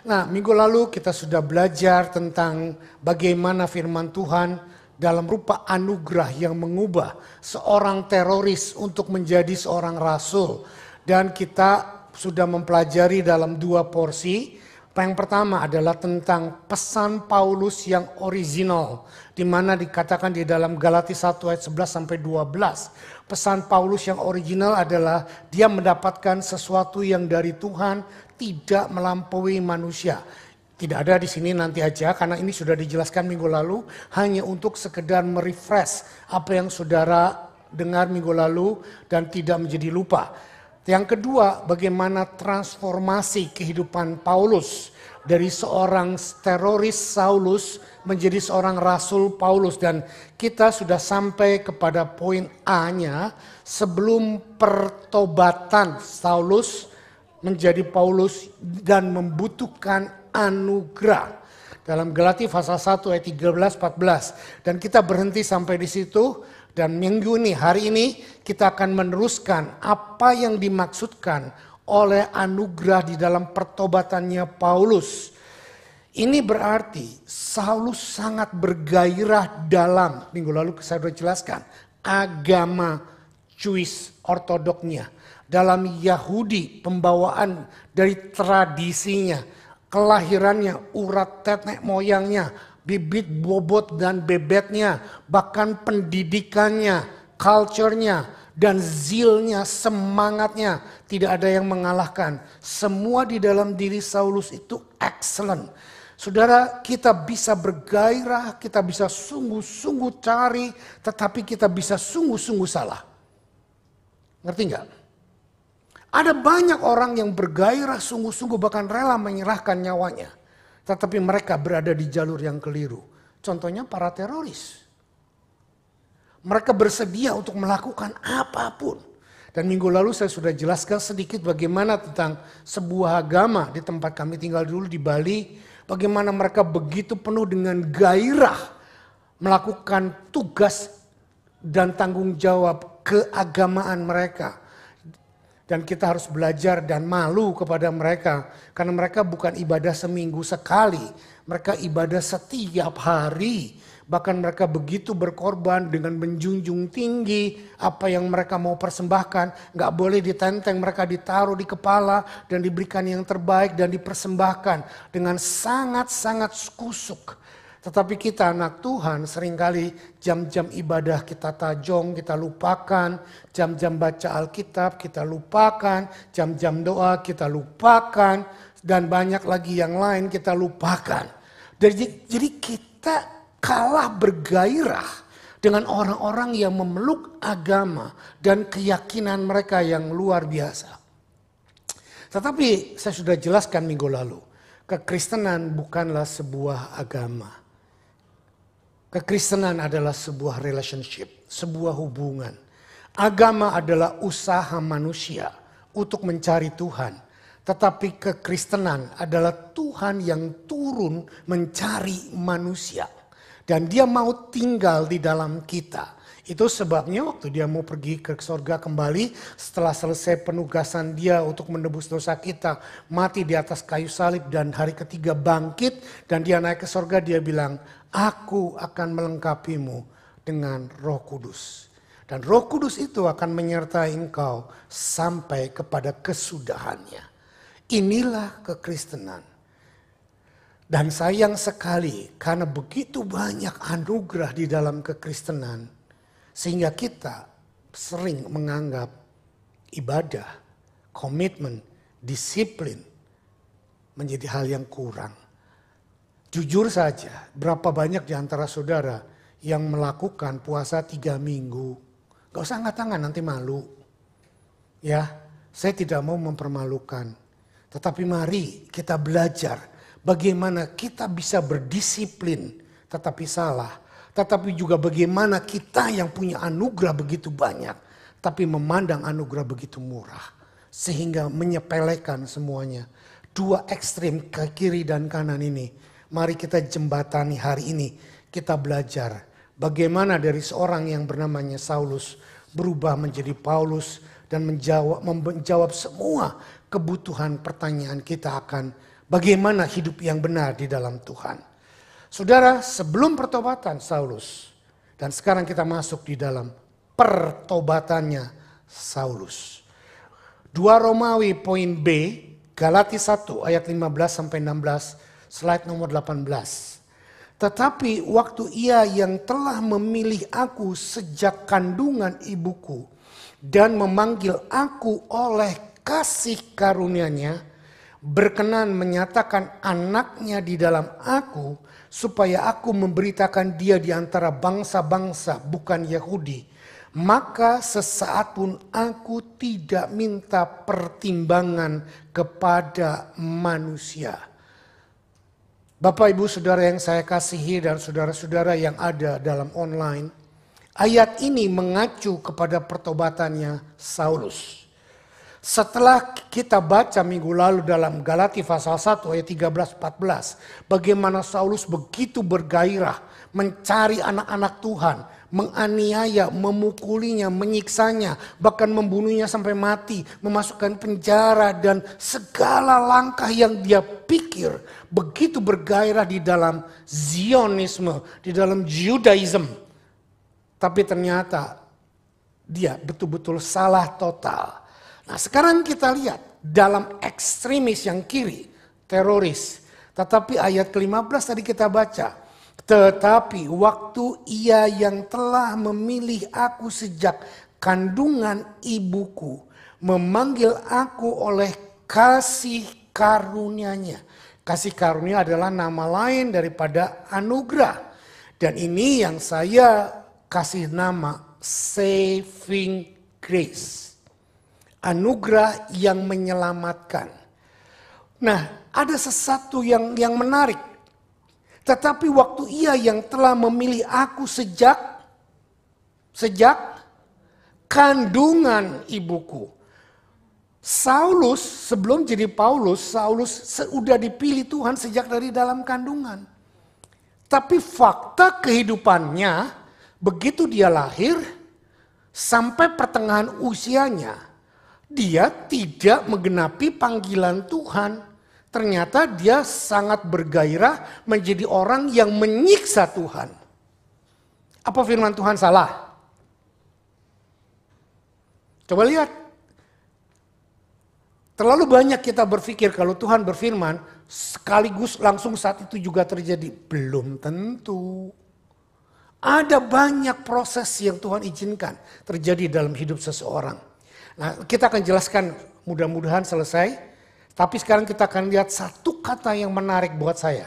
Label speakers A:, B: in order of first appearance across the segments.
A: Nah, minggu lalu kita sudah belajar tentang bagaimana firman Tuhan dalam rupa anugerah yang mengubah seorang teroris untuk menjadi seorang rasul. Dan kita sudah mempelajari dalam dua porsi. Yang pertama adalah tentang pesan Paulus yang original. Di mana dikatakan di dalam Galati 1 ayat 11 sampai 12. Pesan Paulus yang original adalah dia mendapatkan sesuatu yang dari Tuhan tidak melampaui manusia. Tidak ada di sini nanti aja karena ini sudah dijelaskan minggu lalu hanya untuk sekedar merefresh apa yang saudara dengar minggu lalu dan tidak menjadi lupa. Yang kedua, bagaimana transformasi kehidupan Paulus dari seorang teroris Saulus menjadi seorang rasul Paulus dan kita sudah sampai kepada poin A-nya sebelum pertobatan Saulus menjadi Paulus dan membutuhkan anugerah. Dalam Galati pasal 1 ayat 13 14 dan kita berhenti sampai di situ dan minggu ini hari ini kita akan meneruskan apa yang dimaksudkan oleh anugerah di dalam pertobatannya Paulus. Ini berarti Saulus sangat bergairah dalam minggu lalu saya sudah jelaskan agama Jewish ortodoknya dalam Yahudi pembawaan dari tradisinya, kelahirannya, urat tetek moyangnya, bibit bobot dan bebetnya, bahkan pendidikannya, culture-nya, dan zilnya, semangatnya tidak ada yang mengalahkan. Semua di dalam diri Saulus itu excellent. Saudara, kita bisa bergairah, kita bisa sungguh-sungguh cari, tetapi kita bisa sungguh-sungguh salah. Ngerti nggak? Ada banyak orang yang bergairah sungguh-sungguh bahkan rela menyerahkan nyawanya. Tetapi mereka berada di jalur yang keliru. Contohnya para teroris. Mereka bersedia untuk melakukan apapun. Dan minggu lalu saya sudah jelaskan sedikit bagaimana tentang sebuah agama di tempat kami tinggal dulu di Bali. Bagaimana mereka begitu penuh dengan gairah melakukan tugas dan tanggung jawab keagamaan mereka dan kita harus belajar dan malu kepada mereka. Karena mereka bukan ibadah seminggu sekali. Mereka ibadah setiap hari. Bahkan mereka begitu berkorban dengan menjunjung tinggi apa yang mereka mau persembahkan. Gak boleh ditenteng, mereka ditaruh di kepala dan diberikan yang terbaik dan dipersembahkan. Dengan sangat-sangat kusuk tetapi kita anak Tuhan seringkali jam-jam ibadah kita tajong, kita lupakan. Jam-jam baca Alkitab kita lupakan. Jam-jam doa kita lupakan. Dan banyak lagi yang lain kita lupakan. Jadi, jadi kita kalah bergairah dengan orang-orang yang memeluk agama dan keyakinan mereka yang luar biasa. Tetapi saya sudah jelaskan minggu lalu, kekristenan bukanlah sebuah agama. Kekristenan adalah sebuah relationship, sebuah hubungan. Agama adalah usaha manusia untuk mencari Tuhan. Tetapi kekristenan adalah Tuhan yang turun mencari manusia. Dan dia mau tinggal di dalam kita. Itu sebabnya waktu dia mau pergi ke surga kembali setelah selesai penugasan dia untuk menebus dosa kita. Mati di atas kayu salib dan hari ketiga bangkit dan dia naik ke surga dia bilang aku akan melengkapimu dengan roh kudus. Dan roh kudus itu akan menyertai engkau sampai kepada kesudahannya. Inilah kekristenan. Dan sayang sekali karena begitu banyak anugerah di dalam kekristenan sehingga kita sering menganggap ibadah, komitmen, disiplin menjadi hal yang kurang. Jujur saja, berapa banyak di antara saudara yang melakukan puasa tiga minggu. Gak usah angkat tangan, nanti malu. Ya, saya tidak mau mempermalukan. Tetapi mari kita belajar bagaimana kita bisa berdisiplin tetapi salah tetapi juga bagaimana kita yang punya anugerah begitu banyak. Tapi memandang anugerah begitu murah. Sehingga menyepelekan semuanya. Dua ekstrim ke kiri dan kanan ini. Mari kita jembatani hari ini. Kita belajar bagaimana dari seorang yang bernamanya Saulus berubah menjadi Paulus dan menjawab, menjawab semua kebutuhan pertanyaan kita akan bagaimana hidup yang benar di dalam Tuhan. Saudara, sebelum pertobatan Saulus, dan sekarang kita masuk di dalam pertobatannya Saulus. 2 Romawi poin B, Galati 1 ayat 15 sampai 16, slide nomor 18. Tetapi waktu ia yang telah memilih aku sejak kandungan ibuku dan memanggil aku oleh kasih karunia-Nya berkenan menyatakan anaknya di dalam aku supaya aku memberitakan dia di antara bangsa-bangsa bukan Yahudi, maka sesaat pun aku tidak minta pertimbangan kepada manusia. Bapak Ibu Saudara yang saya kasihi dan saudara-saudara yang ada dalam online, ayat ini mengacu kepada pertobatannya Saulus. Setelah kita baca minggu lalu dalam Galati pasal 1 ayat 13 14, bagaimana Saulus begitu bergairah mencari anak-anak Tuhan, menganiaya, memukulinya, menyiksanya, bahkan membunuhnya sampai mati, memasukkan penjara dan segala langkah yang dia pikir begitu bergairah di dalam Zionisme, di dalam Judaism. Tapi ternyata dia betul-betul salah total Nah sekarang kita lihat dalam ekstremis yang kiri, teroris. Tetapi ayat ke-15 tadi kita baca, tetapi waktu ia yang telah memilih aku sejak kandungan ibuku memanggil aku oleh kasih karuniaNya, Kasih karunia adalah nama lain daripada anugerah. Dan ini yang saya kasih nama saving grace anugerah yang menyelamatkan. Nah, ada sesuatu yang yang menarik. Tetapi waktu ia yang telah memilih aku sejak sejak kandungan ibuku. Saulus sebelum jadi Paulus, Saulus sudah dipilih Tuhan sejak dari dalam kandungan. Tapi fakta kehidupannya begitu dia lahir sampai pertengahan usianya dia tidak menggenapi panggilan Tuhan. Ternyata dia sangat bergairah menjadi orang yang menyiksa Tuhan. Apa firman Tuhan salah? Coba lihat. Terlalu banyak kita berpikir kalau Tuhan berfirman, sekaligus langsung saat itu juga terjadi. Belum tentu. Ada banyak proses yang Tuhan izinkan terjadi dalam hidup seseorang. Nah, kita akan jelaskan mudah-mudahan selesai. Tapi sekarang kita akan lihat satu kata yang menarik buat saya.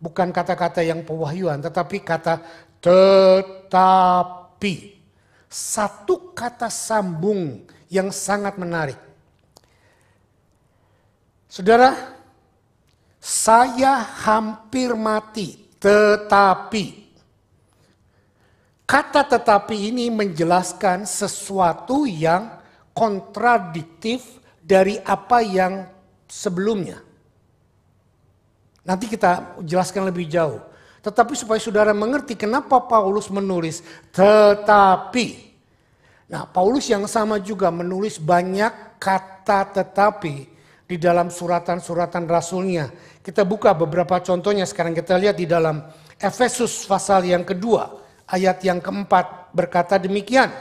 A: Bukan kata-kata yang pewahyuan, tetapi kata tetapi. Satu kata sambung yang sangat menarik. Saudara, saya hampir mati, tetapi Kata tetapi ini menjelaskan sesuatu yang kontradiktif dari apa yang sebelumnya. Nanti kita jelaskan lebih jauh. Tetapi supaya saudara mengerti kenapa Paulus menulis tetapi. Nah, Paulus yang sama juga menulis banyak kata tetapi di dalam suratan-suratan rasulnya. Kita buka beberapa contohnya sekarang kita lihat di dalam Efesus pasal yang kedua ayat yang keempat berkata demikian.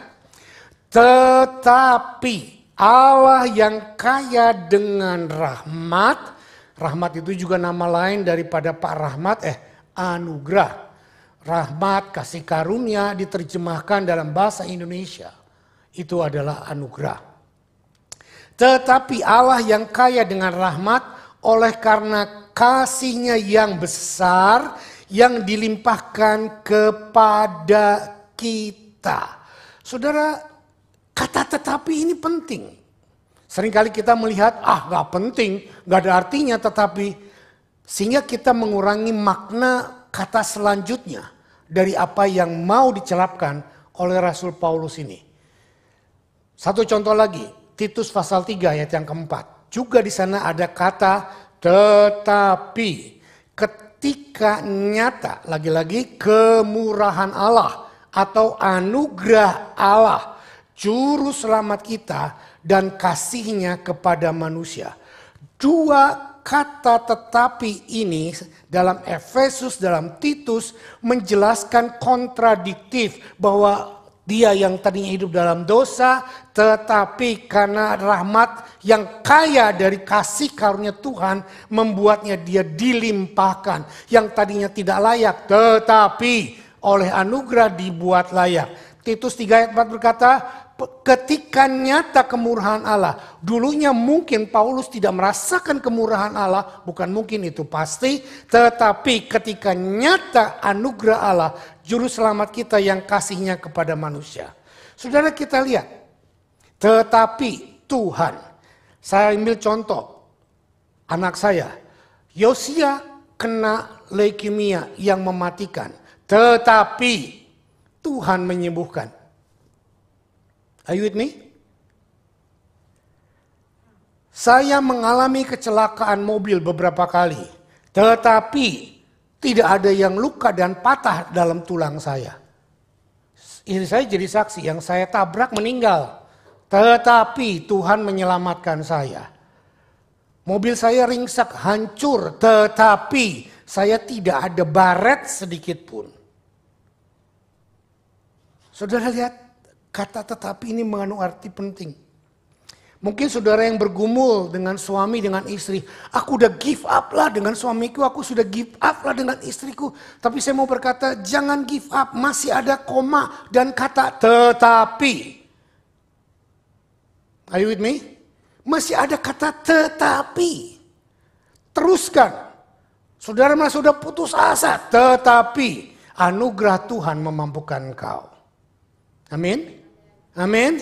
A: Tetapi Allah yang kaya dengan rahmat, rahmat itu juga nama lain daripada Pak Rahmat, eh anugerah. Rahmat, kasih karunia diterjemahkan dalam bahasa Indonesia. Itu adalah anugerah. Tetapi Allah yang kaya dengan rahmat oleh karena kasihnya yang besar yang dilimpahkan kepada kita. Saudara, Kata tetapi ini penting. Seringkali kita melihat, ah gak penting, gak ada artinya tetapi. Sehingga kita mengurangi makna kata selanjutnya dari apa yang mau dicelapkan oleh Rasul Paulus ini. Satu contoh lagi, Titus pasal 3 ayat yang keempat. Juga di sana ada kata tetapi. Ketika nyata, lagi-lagi kemurahan Allah atau anugerah Allah juru selamat kita dan kasihnya kepada manusia. Dua kata tetapi ini dalam Efesus, dalam Titus menjelaskan kontradiktif bahwa dia yang tadinya hidup dalam dosa tetapi karena rahmat yang kaya dari kasih karunia Tuhan membuatnya dia dilimpahkan. Yang tadinya tidak layak tetapi oleh anugerah dibuat layak. Titus 3 ayat 4 berkata, ketika nyata kemurahan Allah. Dulunya mungkin Paulus tidak merasakan kemurahan Allah, bukan mungkin itu pasti, tetapi ketika nyata anugerah Allah, juru selamat kita yang kasihnya kepada manusia. Saudara kita lihat, tetapi Tuhan, saya ambil contoh, anak saya, Yosia kena leukemia yang mematikan, tetapi Tuhan menyembuhkan. Are you with me? Saya mengalami kecelakaan mobil beberapa kali, tetapi tidak ada yang luka dan patah dalam tulang saya. Ini saya jadi saksi, yang saya tabrak meninggal, tetapi Tuhan menyelamatkan saya. Mobil saya ringsek, hancur, tetapi saya tidak ada baret sedikit pun. Saudara lihat, Kata tetapi ini mengandung arti penting. Mungkin saudara yang bergumul dengan suami, dengan istri. Aku udah give up lah dengan suamiku, aku sudah give up lah dengan istriku. Tapi saya mau berkata, jangan give up. Masih ada koma dan kata tetapi. Are you with me? Masih ada kata tetapi. Teruskan. Saudara masih sudah putus asa, tetapi anugerah Tuhan memampukan kau. Amin. Amin.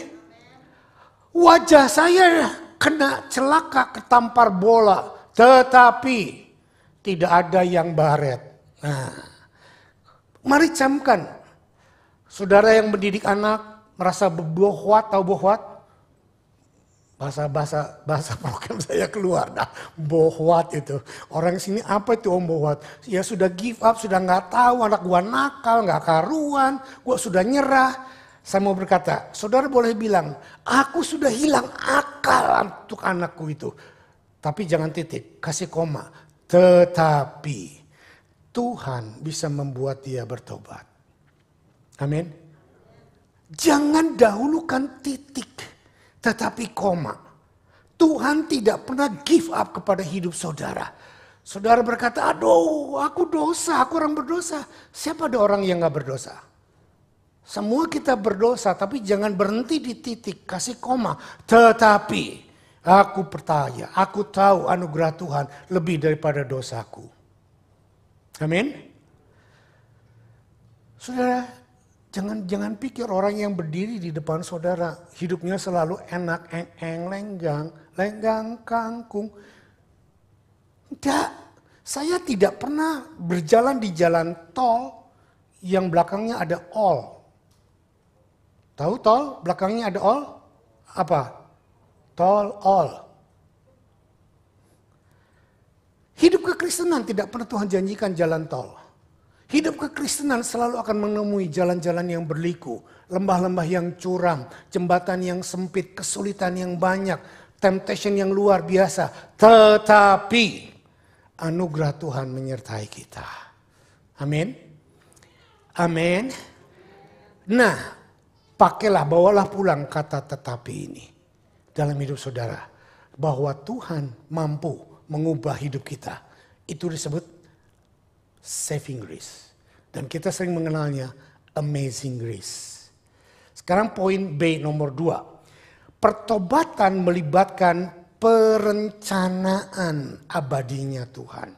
A: Wajah saya kena celaka ketampar bola, tetapi tidak ada yang baret. Nah, mari camkan. Saudara yang mendidik anak merasa bohwat atau bohwat? Bahasa bahasa bahasa program saya keluar. Nah, bohwat itu. Orang sini apa itu om bohwat? Ya sudah give up, sudah nggak tahu anak gua nakal, nggak karuan, gua sudah nyerah saya mau berkata, saudara boleh bilang, aku sudah hilang akal untuk anakku itu. Tapi jangan titik, kasih koma. Tetapi Tuhan bisa membuat dia bertobat. Amin. Jangan dahulukan titik, tetapi koma. Tuhan tidak pernah give up kepada hidup saudara. Saudara berkata, aduh aku dosa, aku orang berdosa. Siapa ada orang yang gak berdosa? Semua kita berdosa, tapi jangan berhenti di titik, kasih koma. Tetapi aku percaya, aku tahu anugerah Tuhan lebih daripada dosaku. Amin. Saudara, jangan jangan pikir orang yang berdiri di depan saudara hidupnya selalu enak, eng, eng lenggang, lenggang kangkung. Tidak, saya tidak pernah berjalan di jalan tol yang belakangnya ada all, Tahu tol, belakangnya ada all? Apa? Tol all. Hidup kekristenan tidak pernah Tuhan janjikan jalan tol. Hidup kekristenan selalu akan menemui jalan-jalan yang berliku, lembah-lembah yang curam, jembatan yang sempit, kesulitan yang banyak, temptation yang luar biasa. Tetapi anugerah Tuhan menyertai kita. Amin. Amin. Nah, Pakailah, bawalah pulang kata tetapi ini dalam hidup saudara. Bahwa Tuhan mampu mengubah hidup kita. Itu disebut saving grace. Dan kita sering mengenalnya amazing grace. Sekarang poin B nomor dua. Pertobatan melibatkan perencanaan abadinya Tuhan.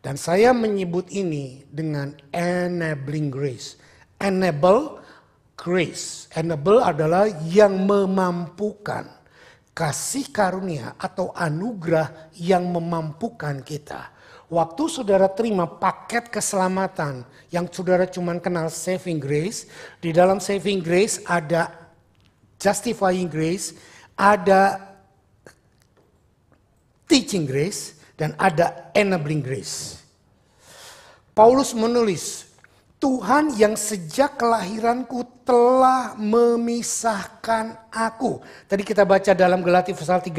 A: Dan saya menyebut ini dengan enabling grace. Enable Grace, enable adalah yang memampukan kasih karunia atau anugerah yang memampukan kita. Waktu saudara terima paket keselamatan yang saudara cuman kenal saving grace, di dalam saving grace ada justifying grace, ada teaching grace, dan ada enabling grace. Paulus menulis Tuhan yang sejak kelahiranku telah memisahkan aku. Tadi kita baca dalam Galatia pasal 13.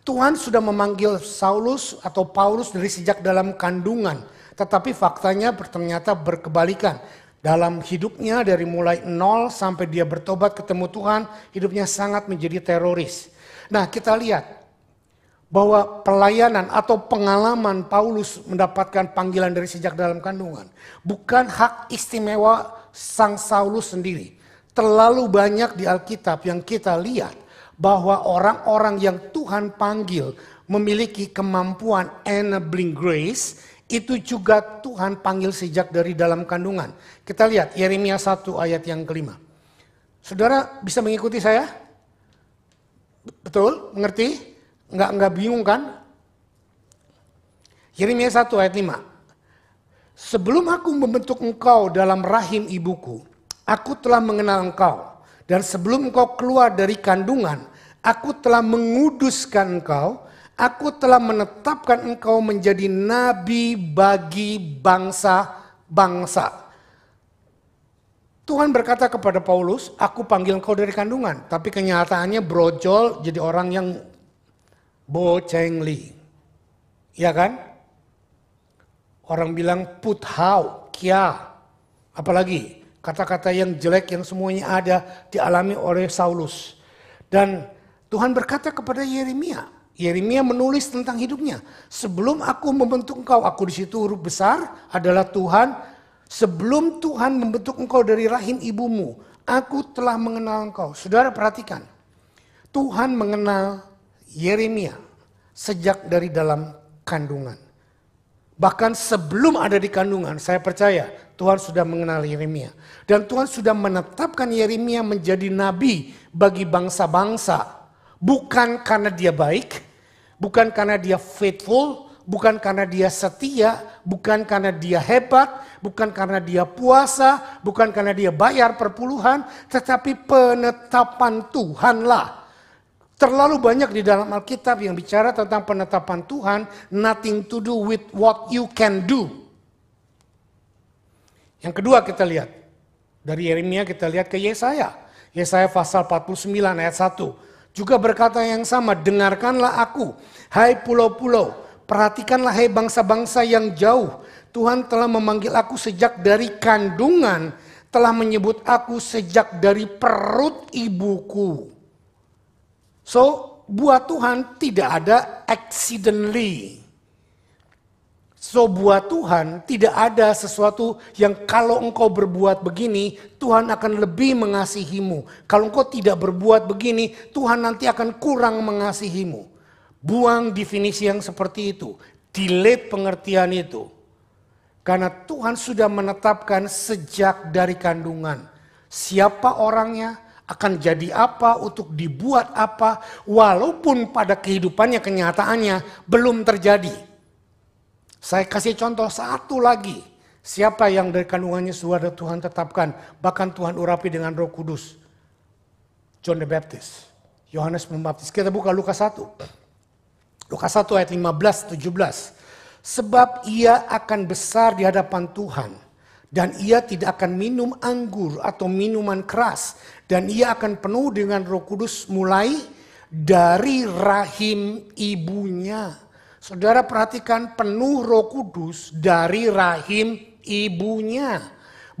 A: Tuhan sudah memanggil Saulus atau Paulus dari sejak dalam kandungan. Tetapi faktanya ternyata berkebalikan. Dalam hidupnya dari mulai nol sampai dia bertobat ketemu Tuhan, hidupnya sangat menjadi teroris. Nah kita lihat bahwa pelayanan atau pengalaman Paulus mendapatkan panggilan dari sejak dalam kandungan bukan hak istimewa sang Saulus sendiri. Terlalu banyak di Alkitab yang kita lihat bahwa orang-orang yang Tuhan panggil memiliki kemampuan enabling grace itu juga Tuhan panggil sejak dari dalam kandungan. Kita lihat Yeremia 1 ayat yang kelima. Saudara bisa mengikuti saya? Betul? Mengerti? Nggak, nggak bingung kan? Yeremia 1 ayat 5. Sebelum aku membentuk engkau dalam rahim ibuku, aku telah mengenal engkau. Dan sebelum engkau keluar dari kandungan, aku telah menguduskan engkau. Aku telah menetapkan engkau menjadi nabi bagi bangsa-bangsa. Tuhan berkata kepada Paulus, aku panggil engkau dari kandungan. Tapi kenyataannya brojol jadi orang yang Bo Cheng Li. Ya kan? Orang bilang put hau kia. Apalagi kata-kata yang jelek yang semuanya ada dialami oleh Saulus. Dan Tuhan berkata kepada Yeremia, Yeremia menulis tentang hidupnya. Sebelum aku membentuk engkau, aku di situ huruf besar adalah Tuhan. Sebelum Tuhan membentuk engkau dari rahim ibumu, aku telah mengenal engkau. Saudara perhatikan, Tuhan mengenal Yeremia sejak dari dalam kandungan. Bahkan sebelum ada di kandungan, saya percaya Tuhan sudah mengenal Yeremia. Dan Tuhan sudah menetapkan Yeremia menjadi nabi bagi bangsa-bangsa. Bukan karena dia baik, bukan karena dia faithful, bukan karena dia setia, bukan karena dia hebat, bukan karena dia puasa, bukan karena dia bayar perpuluhan, tetapi penetapan Tuhanlah Terlalu banyak di dalam Alkitab yang bicara tentang penetapan Tuhan, nothing to do with what you can do. Yang kedua kita lihat, dari Yeremia kita lihat ke Yesaya. Yesaya pasal 49 ayat 1. Juga berkata yang sama, dengarkanlah aku, hai pulau-pulau, perhatikanlah hai bangsa-bangsa yang jauh. Tuhan telah memanggil aku sejak dari kandungan, telah menyebut aku sejak dari perut ibuku. So, buat Tuhan tidak ada accidentally. So buat Tuhan tidak ada sesuatu yang kalau engkau berbuat begini, Tuhan akan lebih mengasihimu. Kalau engkau tidak berbuat begini, Tuhan nanti akan kurang mengasihimu. Buang definisi yang seperti itu. Delete pengertian itu. Karena Tuhan sudah menetapkan sejak dari kandungan. Siapa orangnya, akan jadi apa, untuk dibuat apa, walaupun pada kehidupannya kenyataannya belum terjadi. Saya kasih contoh satu lagi. Siapa yang dari kandungannya suara Tuhan tetapkan, bahkan Tuhan urapi dengan roh kudus. John the Baptist, Yohanes Pembaptis. Kita buka Lukas 1. Lukas 1 ayat 15, 17. Sebab ia akan besar di hadapan Tuhan dan ia tidak akan minum anggur atau minuman keras dan ia akan penuh dengan Roh Kudus mulai dari rahim ibunya. Saudara perhatikan penuh Roh Kudus dari rahim ibunya.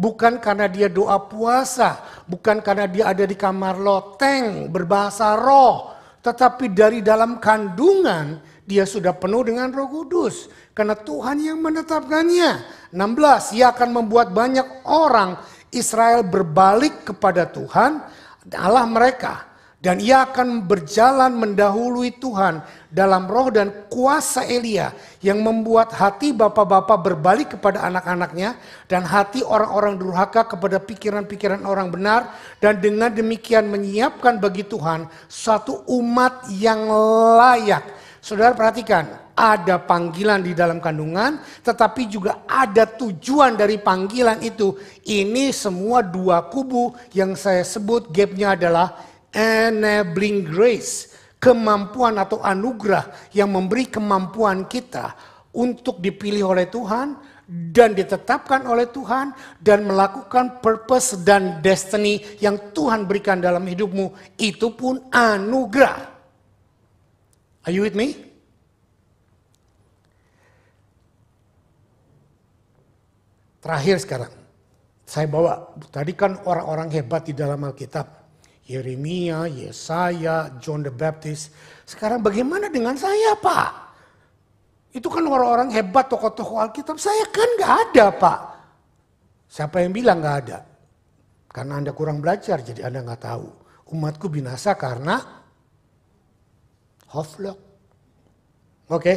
A: Bukan karena dia doa puasa, bukan karena dia ada di kamar loteng berbahasa roh, tetapi dari dalam kandungan dia sudah penuh dengan Roh Kudus karena Tuhan yang menetapkannya. 16, ia akan membuat banyak orang Israel berbalik kepada Tuhan, Allah mereka. Dan ia akan berjalan mendahului Tuhan dalam roh dan kuasa Elia yang membuat hati bapak-bapak berbalik kepada anak-anaknya dan hati orang-orang durhaka kepada pikiran-pikiran orang benar dan dengan demikian menyiapkan bagi Tuhan satu umat yang layak Saudara perhatikan, ada panggilan di dalam kandungan, tetapi juga ada tujuan dari panggilan itu. Ini semua dua kubu yang saya sebut gapnya adalah enabling grace, kemampuan atau anugerah yang memberi kemampuan kita untuk dipilih oleh Tuhan dan ditetapkan oleh Tuhan dan melakukan purpose dan destiny yang Tuhan berikan dalam hidupmu itu pun anugerah. Are you with me? Terakhir sekarang, saya bawa, tadi kan orang-orang hebat di dalam Alkitab. Yeremia, Yesaya, John the Baptist. Sekarang bagaimana dengan saya Pak? Itu kan orang-orang hebat tokoh-tokoh Alkitab. Saya kan gak ada Pak. Siapa yang bilang gak ada? Karena Anda kurang belajar jadi Anda gak tahu. Umatku binasa karena Hoflok. Oke, okay?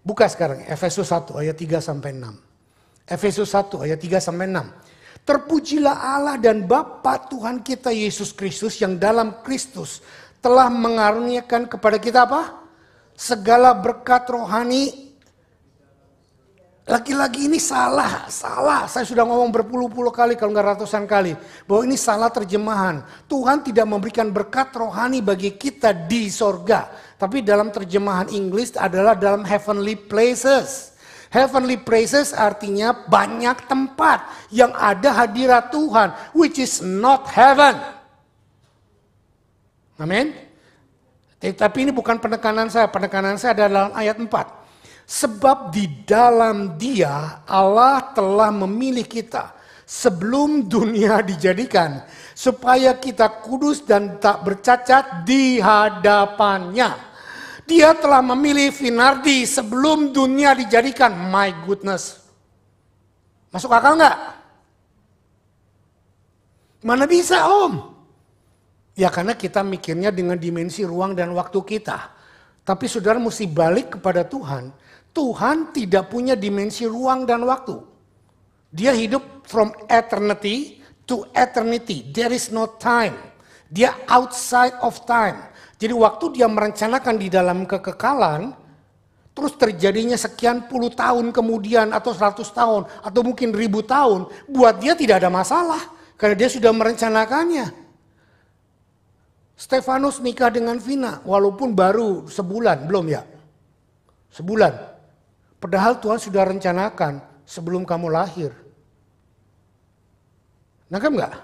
A: buka sekarang Efesus 1 ayat 3 sampai 6. Efesus 1 ayat 3 sampai 6. Terpujilah Allah dan Bapa Tuhan kita Yesus Kristus yang dalam Kristus telah mengaruniakan kepada kita apa? Segala berkat rohani. Laki-laki ini salah, salah. Saya sudah ngomong berpuluh-puluh kali kalau nggak ratusan kali. Bahwa ini salah terjemahan. Tuhan tidak memberikan berkat rohani bagi kita di sorga tapi dalam terjemahan Inggris adalah dalam heavenly places. Heavenly places artinya banyak tempat yang ada hadirat Tuhan, which is not heaven. Amin. Eh, tapi ini bukan penekanan saya, penekanan saya adalah dalam ayat 4. Sebab di dalam dia Allah telah memilih kita sebelum dunia dijadikan supaya kita kudus dan tak bercacat di hadapannya. Dia telah memilih Finardi sebelum dunia dijadikan. My goodness. Masuk akal nggak? Mana bisa om? Ya karena kita mikirnya dengan dimensi ruang dan waktu kita. Tapi saudara mesti balik kepada Tuhan. Tuhan tidak punya dimensi ruang dan waktu. Dia hidup from eternity to eternity. There is no time. Dia outside of time. Jadi waktu dia merencanakan di dalam kekekalan, terus terjadinya sekian puluh tahun kemudian atau seratus tahun atau mungkin ribu tahun, buat dia tidak ada masalah karena dia sudah merencanakannya. Stefanus nikah dengan Vina walaupun baru sebulan, belum ya? Sebulan. Padahal Tuhan sudah rencanakan sebelum kamu lahir. Nangkep nggak?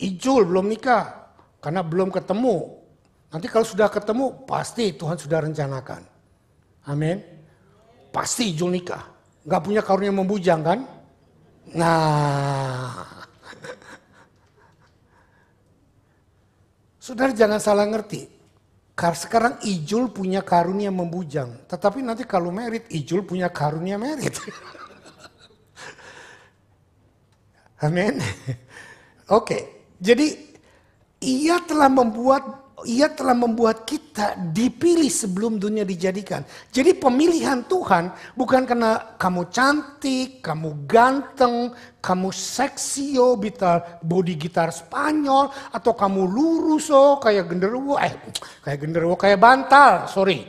A: Ijul belum nikah, karena belum ketemu. Nanti kalau sudah ketemu, pasti Tuhan sudah rencanakan. Amin. Pasti jul nikah. Gak punya karunia membujang kan? Nah. Saudara jangan salah ngerti. Sekarang Ijul punya karunia membujang. Tetapi nanti kalau merit, Ijul punya karunia merit. Amin. Oke, okay. jadi ia telah membuat ia telah membuat kita dipilih sebelum dunia dijadikan. Jadi pemilihan Tuhan bukan karena kamu cantik, kamu ganteng, kamu seksi yo, bitar body gitar Spanyol, atau kamu lurus oh kayak genderuwo, eh kayak genderuwo kayak bantal, sorry.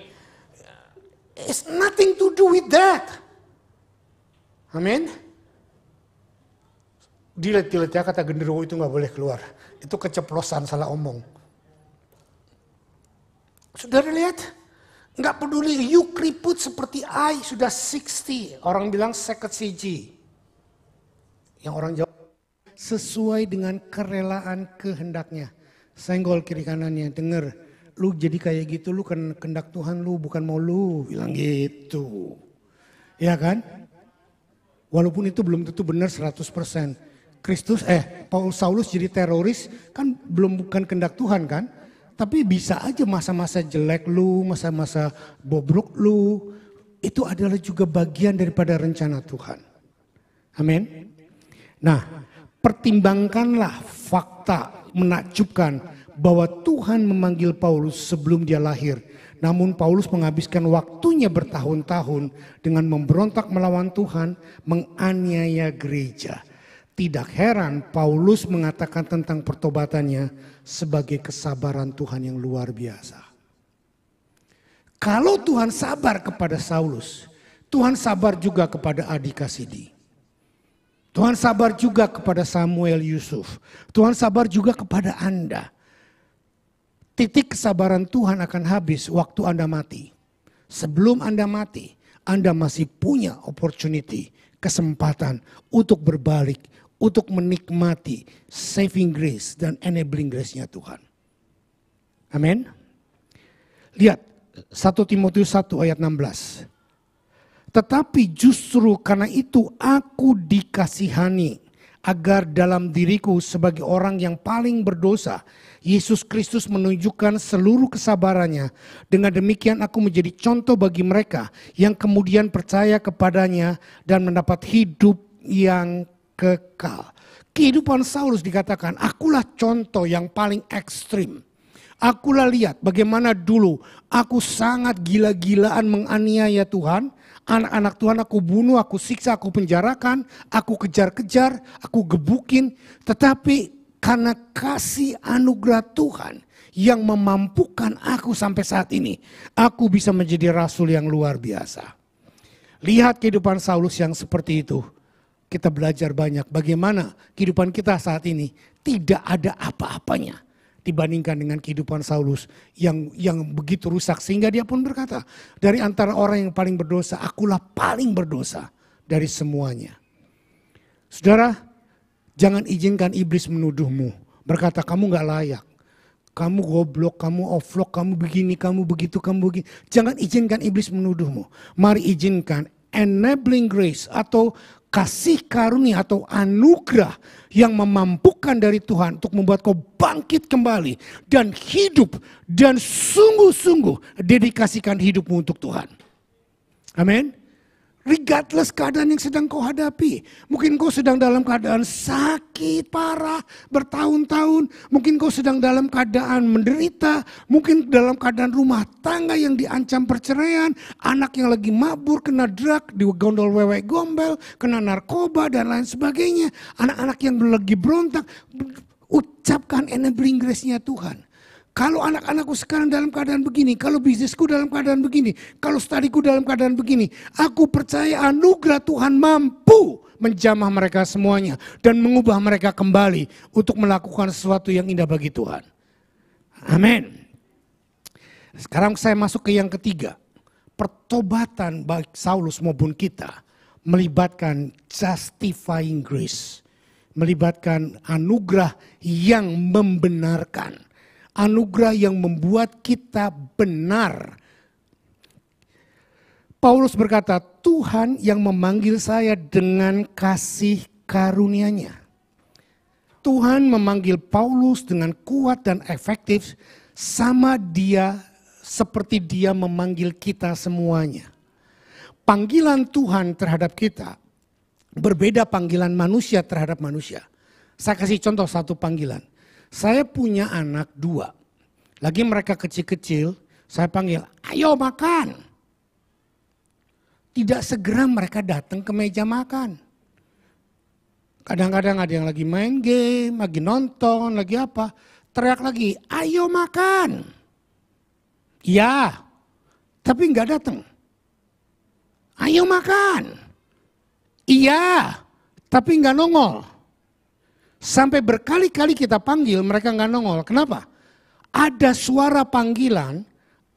A: It's nothing to do with that. Amin. dilihat lihat ya kata genderuwo itu nggak boleh keluar itu keceplosan salah omong. sudah lihat, nggak peduli you keriput seperti I sudah 60. Orang bilang second CG. Yang orang jawab sesuai dengan kerelaan kehendaknya. Senggol kiri kanannya, denger. Lu jadi kayak gitu, lu kan kehendak Tuhan lu, bukan mau lu. Bilang gitu. Ya kan? Walaupun itu belum tentu benar 100%. Kristus eh Paul Saulus jadi teroris kan belum bukan kehendak Tuhan kan? Tapi bisa aja masa-masa jelek lu, masa-masa bobrok lu, itu adalah juga bagian daripada rencana Tuhan. Amin. Nah, pertimbangkanlah fakta menakjubkan bahwa Tuhan memanggil Paulus sebelum dia lahir. Namun Paulus menghabiskan waktunya bertahun-tahun dengan memberontak melawan Tuhan, menganiaya gereja. Tidak heran Paulus mengatakan tentang pertobatannya sebagai kesabaran Tuhan yang luar biasa. Kalau Tuhan sabar kepada Saulus, Tuhan sabar juga kepada Adi Kasidi. Tuhan sabar juga kepada Samuel Yusuf. Tuhan sabar juga kepada Anda. Titik kesabaran Tuhan akan habis waktu Anda mati. Sebelum Anda mati, Anda masih punya opportunity, kesempatan untuk berbalik untuk menikmati saving grace dan enabling grace-nya Tuhan. Amin. Lihat 1 Timotius 1 ayat 16. Tetapi justru karena itu aku dikasihani agar dalam diriku sebagai orang yang paling berdosa, Yesus Kristus menunjukkan seluruh kesabarannya. Dengan demikian aku menjadi contoh bagi mereka yang kemudian percaya kepadanya dan mendapat hidup yang kekal. Kehidupan Saulus dikatakan, akulah contoh yang paling ekstrim. Akulah lihat bagaimana dulu aku sangat gila-gilaan menganiaya Tuhan. Anak-anak Tuhan aku bunuh, aku siksa, aku penjarakan, aku kejar-kejar, aku gebukin. Tetapi karena kasih anugerah Tuhan yang memampukan aku sampai saat ini, aku bisa menjadi rasul yang luar biasa. Lihat kehidupan Saulus yang seperti itu kita belajar banyak bagaimana kehidupan kita saat ini tidak ada apa-apanya dibandingkan dengan kehidupan Saulus yang yang begitu rusak sehingga dia pun berkata dari antara orang yang paling berdosa akulah paling berdosa dari semuanya. Saudara, jangan izinkan iblis menuduhmu berkata kamu nggak layak. Kamu goblok, kamu offlog, kamu begini, kamu begitu, kamu begini. Jangan izinkan iblis menuduhmu. Mari izinkan enabling grace atau kasih karunia atau anugerah yang memampukan dari Tuhan untuk membuat kau bangkit kembali dan hidup dan sungguh-sungguh dedikasikan hidupmu untuk Tuhan. Amin. Regardless keadaan yang sedang kau hadapi. Mungkin kau sedang dalam keadaan sakit parah bertahun-tahun. Mungkin kau sedang dalam keadaan menderita. Mungkin dalam keadaan rumah tangga yang diancam perceraian. Anak yang lagi mabur, kena drug, gondol wewe gombel, kena narkoba dan lain sebagainya. Anak-anak yang lagi berontak. Ucapkan enabling grace-nya Tuhan. Kalau anak-anakku sekarang dalam keadaan begini, kalau bisnisku dalam keadaan begini, kalau studiku dalam keadaan begini, aku percaya anugerah Tuhan mampu menjamah mereka semuanya dan mengubah mereka kembali untuk melakukan sesuatu yang indah bagi Tuhan. Amin. Sekarang saya masuk ke yang ketiga. Pertobatan baik Saulus maupun kita melibatkan justifying grace, melibatkan anugerah yang membenarkan anugerah yang membuat kita benar. Paulus berkata, Tuhan yang memanggil saya dengan kasih karunia-Nya. Tuhan memanggil Paulus dengan kuat dan efektif sama dia seperti dia memanggil kita semuanya. Panggilan Tuhan terhadap kita berbeda panggilan manusia terhadap manusia. Saya kasih contoh satu panggilan. Saya punya anak dua. Lagi mereka kecil-kecil, saya panggil, ayo makan. Tidak segera mereka datang ke meja makan. Kadang-kadang ada yang lagi main game, lagi nonton, lagi apa. Teriak lagi, ayo makan. Ya, tapi nggak datang. Ayo makan. Iya, tapi nggak nongol. Sampai berkali-kali kita panggil, mereka nggak nongol. Kenapa? Ada suara panggilan,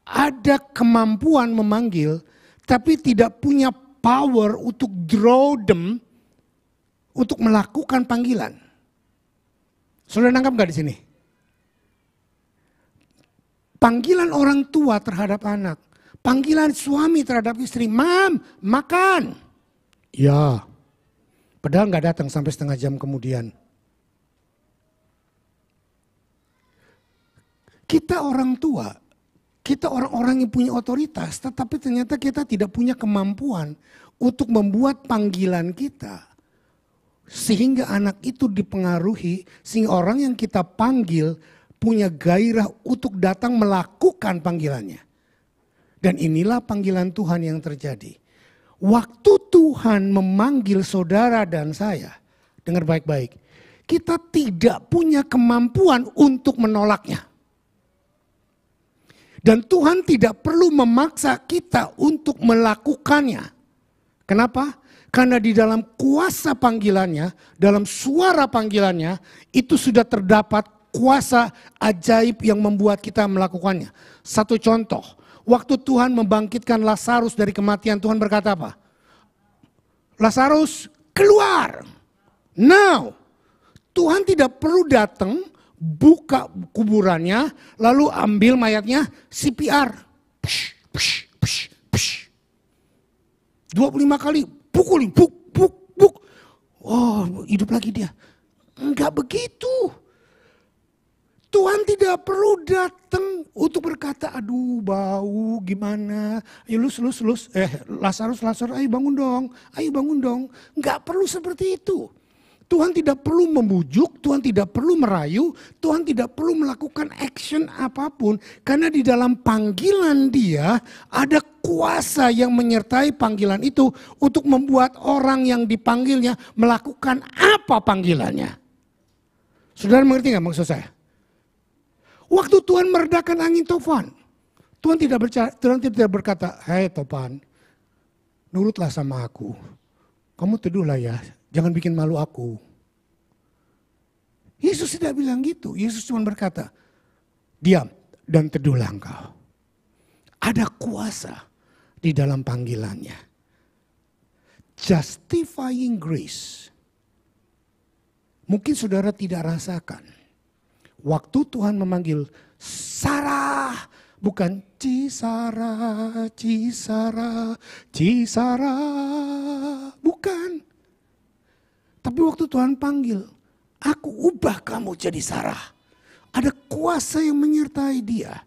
A: ada kemampuan memanggil, tapi tidak punya power untuk draw them untuk melakukan panggilan. Sudah nangkap nggak di sini? Panggilan orang tua terhadap anak, panggilan suami terhadap istri, mam makan. Ya, padahal nggak datang sampai setengah jam kemudian. Kita orang tua, kita orang-orang yang punya otoritas, tetapi ternyata kita tidak punya kemampuan untuk membuat panggilan kita. Sehingga anak itu dipengaruhi, sehingga orang yang kita panggil punya gairah untuk datang melakukan panggilannya. Dan inilah panggilan Tuhan yang terjadi. Waktu Tuhan memanggil saudara dan saya, dengar baik-baik, kita tidak punya kemampuan untuk menolaknya. Dan Tuhan tidak perlu memaksa kita untuk melakukannya. Kenapa? Karena di dalam kuasa panggilannya, dalam suara panggilannya, itu sudah terdapat kuasa ajaib yang membuat kita melakukannya. Satu contoh, waktu Tuhan membangkitkan Lazarus dari kematian, Tuhan berkata apa? Lazarus keluar. Now, Tuhan tidak perlu datang buka kuburannya, lalu ambil mayatnya CPR. Psh, psh, psh, psh. 25 kali, pukulin, buk buk buk Oh, hidup lagi dia. Enggak begitu. Tuhan tidak perlu datang untuk berkata, aduh bau gimana, ayo lus, lus, lus, eh Lazarus, Lazarus, ayo bangun dong, ayo bangun dong. Enggak perlu seperti itu. Tuhan tidak perlu membujuk, Tuhan tidak perlu merayu, Tuhan tidak perlu melakukan action apapun karena di dalam panggilan Dia ada kuasa yang menyertai panggilan itu untuk membuat orang yang dipanggilnya melakukan apa panggilannya. Saudara mengerti nggak maksud saya? Waktu Tuhan meredakan angin tofan, Tuhan tidak bercara, Tuhan tidak berkata, "Hei tofan, nurutlah sama aku. Kamu teduhlah ya, Jangan bikin malu aku. Yesus tidak bilang gitu. Yesus cuma berkata, diam dan teduhlah engkau. Ada kuasa di dalam panggilannya. Justifying grace. Mungkin saudara tidak rasakan. Waktu Tuhan memanggil Sarah, bukan Cisara, Cisara, Cisara. Bukan. Tapi waktu Tuhan panggil, aku ubah kamu jadi Sarah. Ada kuasa yang menyertai dia.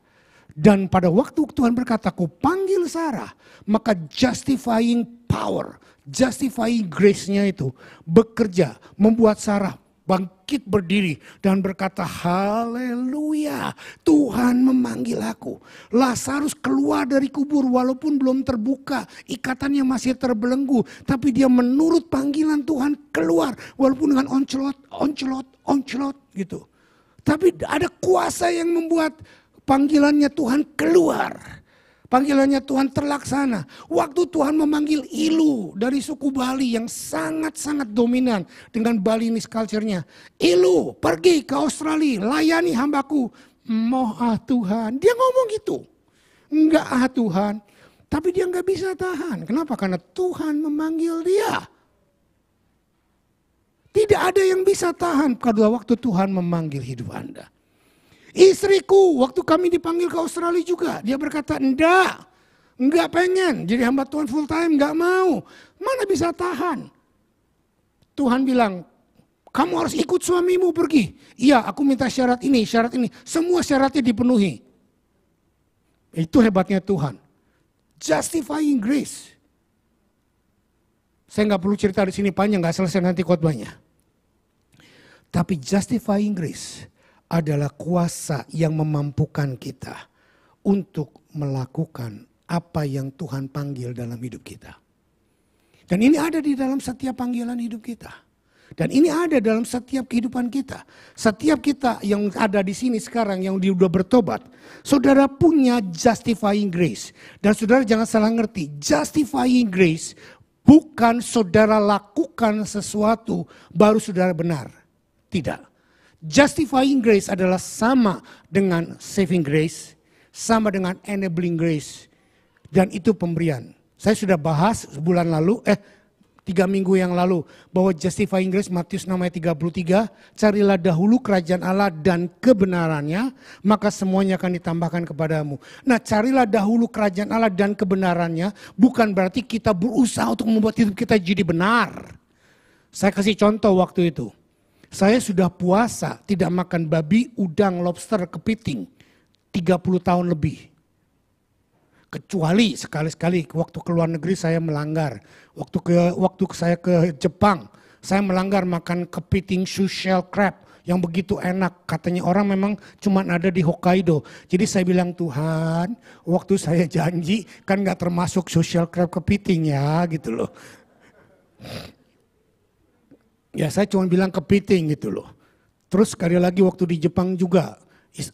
A: Dan pada waktu Tuhan berkata, aku panggil Sarah, maka justifying power, justifying grace-nya itu bekerja, membuat Sarah bangkit berdiri dan berkata, Haleluya, Tuhan memanggil aku. Lazarus keluar dari kubur walaupun belum terbuka, ikatannya masih terbelenggu. Tapi dia menurut panggilan Tuhan keluar walaupun dengan oncelot, oncelot, oncelot gitu. Tapi ada kuasa yang membuat panggilannya Tuhan keluar. Panggilannya Tuhan terlaksana. Waktu Tuhan memanggil Ilu dari suku Bali yang sangat-sangat dominan dengan Balinese culture-nya. Ilu, pergi ke Australia, layani hambaku. Moh ah Tuhan. Dia ngomong gitu. Enggak ah Tuhan. Tapi dia enggak bisa tahan. Kenapa? Karena Tuhan memanggil dia. Tidak ada yang bisa tahan pada waktu Tuhan memanggil hidup Anda. Istriku, waktu kami dipanggil ke Australia juga, dia berkata, enggak, enggak pengen jadi hamba Tuhan full time, enggak mau. Mana bisa tahan? Tuhan bilang, kamu harus ikut suamimu pergi. Iya, aku minta syarat ini, syarat ini. Semua syaratnya dipenuhi. Itu hebatnya Tuhan. Justifying grace. Saya nggak perlu cerita di sini panjang, nggak selesai nanti khotbahnya. Tapi justifying grace adalah kuasa yang memampukan kita untuk melakukan apa yang Tuhan panggil dalam hidup kita. Dan ini ada di dalam setiap panggilan hidup kita. Dan ini ada dalam setiap kehidupan kita. Setiap kita yang ada di sini sekarang yang sudah bertobat, saudara punya justifying grace. Dan saudara jangan salah ngerti, justifying grace bukan saudara lakukan sesuatu baru saudara benar. Tidak. Justifying grace adalah sama dengan saving grace, sama dengan enabling grace. Dan itu pemberian. Saya sudah bahas bulan lalu, eh tiga minggu yang lalu bahwa justifying grace Matius 6 ayat 33 carilah dahulu kerajaan Allah dan kebenarannya maka semuanya akan ditambahkan kepadamu. Nah carilah dahulu kerajaan Allah dan kebenarannya bukan berarti kita berusaha untuk membuat hidup kita jadi benar. Saya kasih contoh waktu itu. Saya sudah puasa, tidak makan babi, udang, lobster, kepiting. 30 tahun lebih. Kecuali sekali-sekali waktu ke luar negeri saya melanggar. Waktu ke waktu saya ke Jepang, saya melanggar makan kepiting shell crab yang begitu enak. Katanya orang memang cuma ada di Hokkaido. Jadi saya bilang Tuhan, waktu saya janji kan gak termasuk social crab kepiting ya gitu loh. Ya saya cuma bilang kepiting gitu loh. Terus sekali lagi waktu di Jepang juga,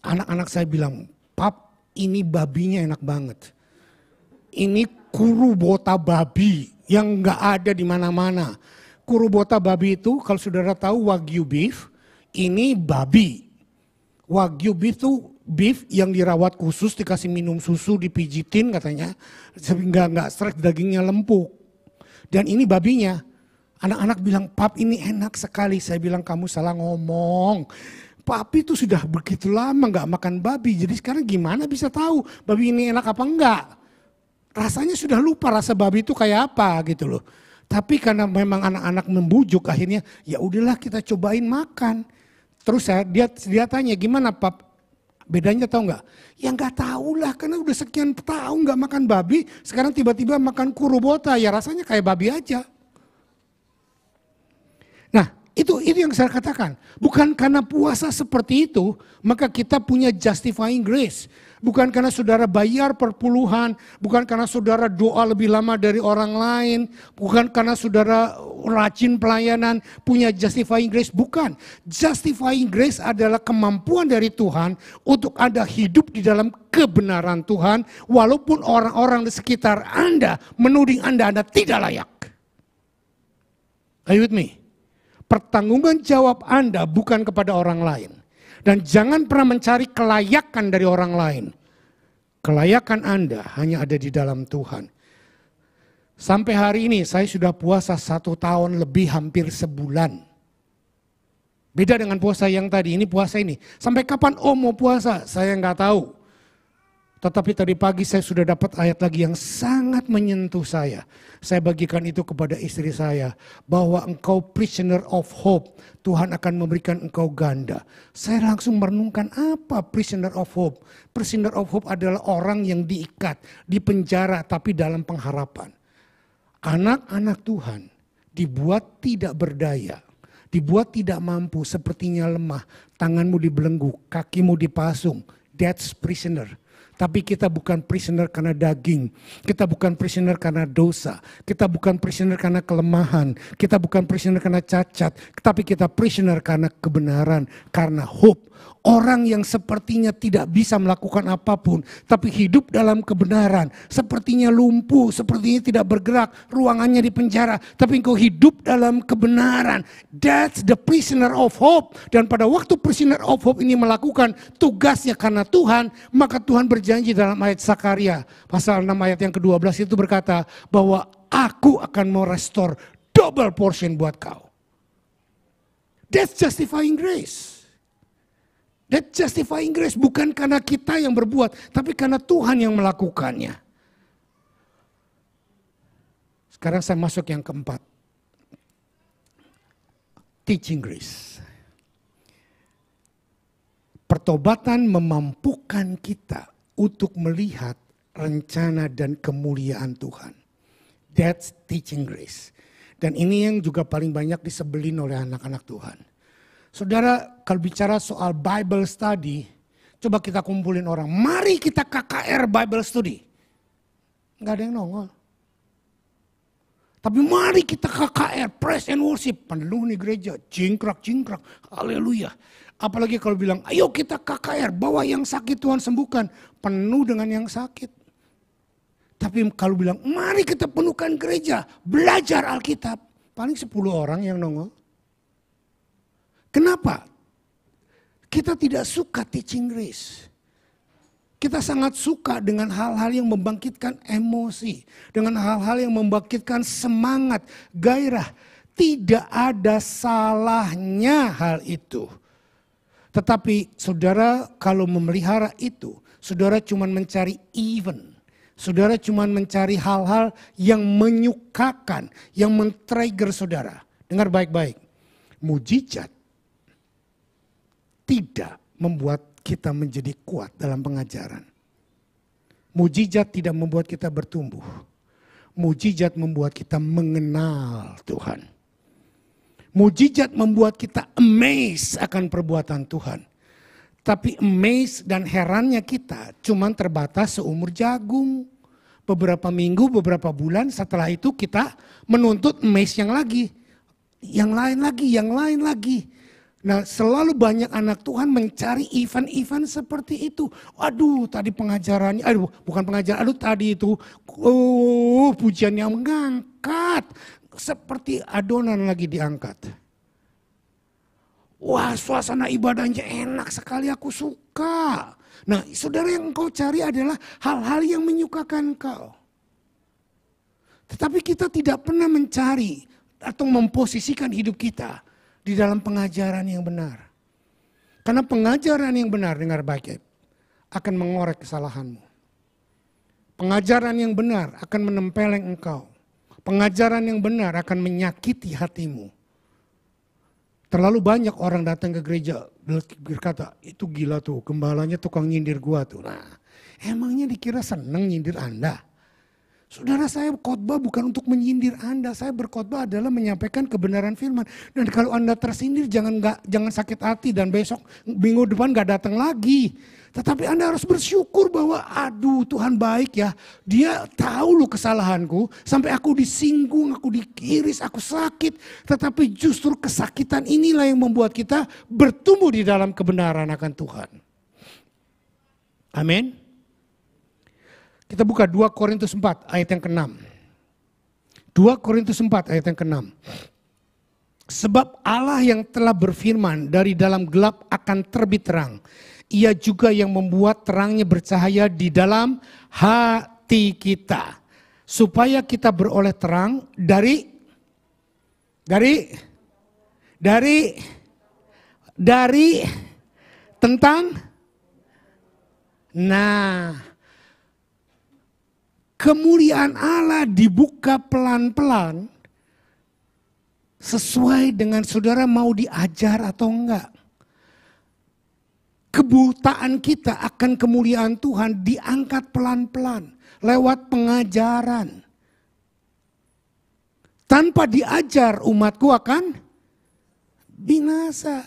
A: anak-anak saya bilang, pap ini babinya enak banget. Ini kuru bota babi yang nggak ada di mana-mana. Kuru bota babi itu kalau saudara tahu wagyu beef, ini babi. Wagyu beef itu beef yang dirawat khusus dikasih minum susu dipijitin katanya sehingga nggak stres dagingnya lempuk dan ini babinya Anak-anak bilang, pap ini enak sekali. Saya bilang, kamu salah ngomong. Papi itu sudah begitu lama nggak makan babi, jadi sekarang gimana bisa tahu babi ini enak apa enggak? Rasanya sudah lupa rasa babi itu kayak apa gitu loh. Tapi karena memang anak-anak membujuk akhirnya ya udahlah kita cobain makan. Terus saya, dia, dia tanya gimana pap bedanya tahu nggak? Ya nggak tahu lah karena udah sekian tahun nggak makan babi, sekarang tiba-tiba makan kurubota ya rasanya kayak babi aja. Nah, itu itu yang saya katakan. Bukan karena puasa seperti itu, maka kita punya justifying grace. Bukan karena saudara bayar perpuluhan, bukan karena saudara doa lebih lama dari orang lain, bukan karena saudara rajin pelayanan, punya justifying grace. Bukan. Justifying grace adalah kemampuan dari Tuhan untuk ada hidup di dalam kebenaran Tuhan, walaupun orang-orang di sekitar Anda menuding Anda, Anda tidak layak. Are you with me? pertanggungan jawab Anda bukan kepada orang lain. Dan jangan pernah mencari kelayakan dari orang lain. Kelayakan Anda hanya ada di dalam Tuhan. Sampai hari ini saya sudah puasa satu tahun lebih hampir sebulan. Beda dengan puasa yang tadi, ini puasa ini. Sampai kapan om mau puasa? Saya nggak tahu. Tetapi tadi pagi saya sudah dapat ayat lagi yang sangat menyentuh saya. Saya bagikan itu kepada istri saya. Bahwa engkau prisoner of hope. Tuhan akan memberikan engkau ganda. Saya langsung merenungkan apa prisoner of hope. Prisoner of hope adalah orang yang diikat, Di penjara tapi dalam pengharapan. Anak-anak Tuhan dibuat tidak berdaya dibuat tidak mampu, sepertinya lemah, tanganmu dibelenggu, kakimu dipasung. That's prisoner. Tapi kita bukan prisoner karena daging. Kita bukan prisoner karena dosa. Kita bukan prisoner karena kelemahan. Kita bukan prisoner karena cacat. Tapi kita prisoner karena kebenaran, karena hope, Orang yang sepertinya tidak bisa melakukan apapun, tapi hidup dalam kebenaran, sepertinya lumpuh, sepertinya tidak bergerak, ruangannya di penjara, tapi engkau hidup dalam kebenaran. That's the prisoner of hope. Dan pada waktu prisoner of hope ini melakukan tugasnya karena Tuhan, maka Tuhan berjanji dalam ayat Sakaria pasal 6 ayat yang ke-12 itu berkata bahwa aku akan mau restore double portion buat kau. That's justifying grace. That justifying grace bukan karena kita yang berbuat, tapi karena Tuhan yang melakukannya. Sekarang saya masuk yang keempat. Teaching grace. Pertobatan memampukan kita untuk melihat rencana dan kemuliaan Tuhan. That's teaching grace. Dan ini yang juga paling banyak disebelin oleh anak-anak Tuhan Saudara, kalau bicara soal Bible study, coba kita kumpulin orang. Mari kita KKR Bible study. Enggak ada yang nongol. Tapi mari kita KKR, Press and worship. Penuh nih gereja, jingkrak-jingkrak, haleluya. Apalagi kalau bilang, ayo kita KKR, bawa yang sakit Tuhan sembuhkan. Penuh dengan yang sakit. Tapi kalau bilang, mari kita penuhkan gereja, belajar Alkitab. Paling 10 orang yang nongol. Kenapa? Kita tidak suka teaching grace. Kita sangat suka dengan hal-hal yang membangkitkan emosi, dengan hal-hal yang membangkitkan semangat, gairah. Tidak ada salahnya hal itu. Tetapi saudara kalau memelihara itu, saudara cuma mencari even. Saudara cuma mencari hal-hal yang menyukakan, yang men-trigger saudara. Dengar baik-baik. Mujizat tidak membuat kita menjadi kuat dalam pengajaran. Mujizat tidak membuat kita bertumbuh. Mujizat membuat kita mengenal Tuhan. Mujizat membuat kita amazed akan perbuatan Tuhan. Tapi amazed dan herannya kita cuman terbatas seumur jagung. Beberapa minggu, beberapa bulan setelah itu kita menuntut amazed yang lagi. Yang lain lagi, yang lain lagi Nah selalu banyak anak Tuhan mencari event-event seperti itu. Aduh tadi pengajarannya, aduh bukan pengajaran, aduh tadi itu oh, pujian yang mengangkat. Seperti adonan lagi diangkat. Wah suasana ibadahnya enak sekali aku suka. Nah saudara yang engkau cari adalah hal-hal yang menyukakan kau. Tetapi kita tidak pernah mencari atau memposisikan hidup kita di dalam pengajaran yang benar. Karena pengajaran yang benar, dengar baik, akan mengorek kesalahanmu. Pengajaran yang benar akan menempeleng engkau. Pengajaran yang benar akan menyakiti hatimu. Terlalu banyak orang datang ke gereja berkata, itu gila tuh, gembalanya tukang nyindir gua tuh. Nah, emangnya dikira seneng nyindir Anda? Saudara saya khotbah bukan untuk menyindir Anda, saya berkhotbah adalah menyampaikan kebenaran firman. Dan kalau Anda tersindir jangan nggak jangan sakit hati dan besok minggu depan nggak datang lagi. Tetapi Anda harus bersyukur bahwa aduh Tuhan baik ya. Dia tahu lu kesalahanku. Sampai aku disinggung, aku dikiris, aku sakit. Tetapi justru kesakitan inilah yang membuat kita bertumbuh di dalam kebenaran akan Tuhan. Amin. Kita buka 2 Korintus 4 ayat yang ke-6. 2 Korintus 4 ayat yang ke-6. Sebab Allah yang telah berfirman dari dalam gelap akan terbit terang. Ia juga yang membuat terangnya bercahaya di dalam hati kita. Supaya kita beroleh terang dari dari dari dari tentang nah kemuliaan Allah dibuka pelan-pelan sesuai dengan saudara mau diajar atau enggak. Kebutaan kita akan kemuliaan Tuhan diangkat pelan-pelan lewat pengajaran. Tanpa diajar umatku akan binasa.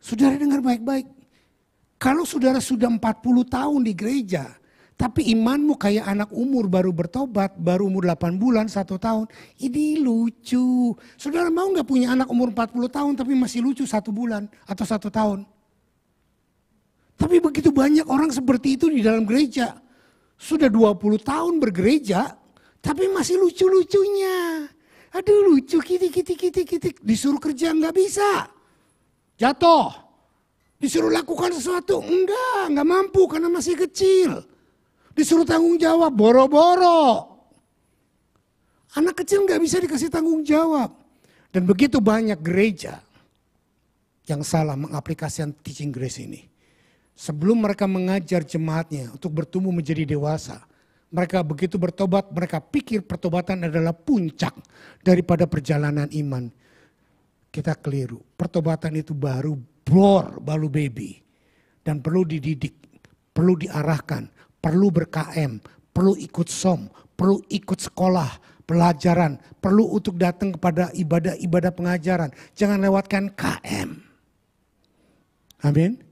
A: Saudara dengar baik-baik. Kalau saudara sudah 40 tahun di gereja, tapi imanmu kayak anak umur baru bertobat, baru umur 8 bulan, satu tahun. Ini lucu. Saudara mau nggak punya anak umur 40 tahun tapi masih lucu satu bulan atau satu tahun? Tapi begitu banyak orang seperti itu di dalam gereja. Sudah 20 tahun bergereja, tapi masih lucu-lucunya. Aduh lucu, kiti kiti kiti kiti. Disuruh kerja nggak bisa. Jatuh. Disuruh lakukan sesuatu, enggak, enggak mampu karena masih kecil. Disuruh tanggung jawab, boro-boro. Anak kecil nggak bisa dikasih tanggung jawab. Dan begitu banyak gereja yang salah mengaplikasikan teaching grace ini. Sebelum mereka mengajar jemaatnya untuk bertumbuh menjadi dewasa, mereka begitu bertobat, mereka pikir pertobatan adalah puncak daripada perjalanan iman. Kita keliru. Pertobatan itu baru blor, baru baby. Dan perlu dididik, perlu diarahkan, perlu berKM, perlu ikut SOM, perlu ikut sekolah, pelajaran, perlu untuk datang kepada ibadah-ibadah pengajaran. Jangan lewatkan KM. Amin.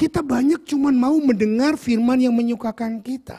A: Kita banyak cuman mau mendengar firman yang menyukakan kita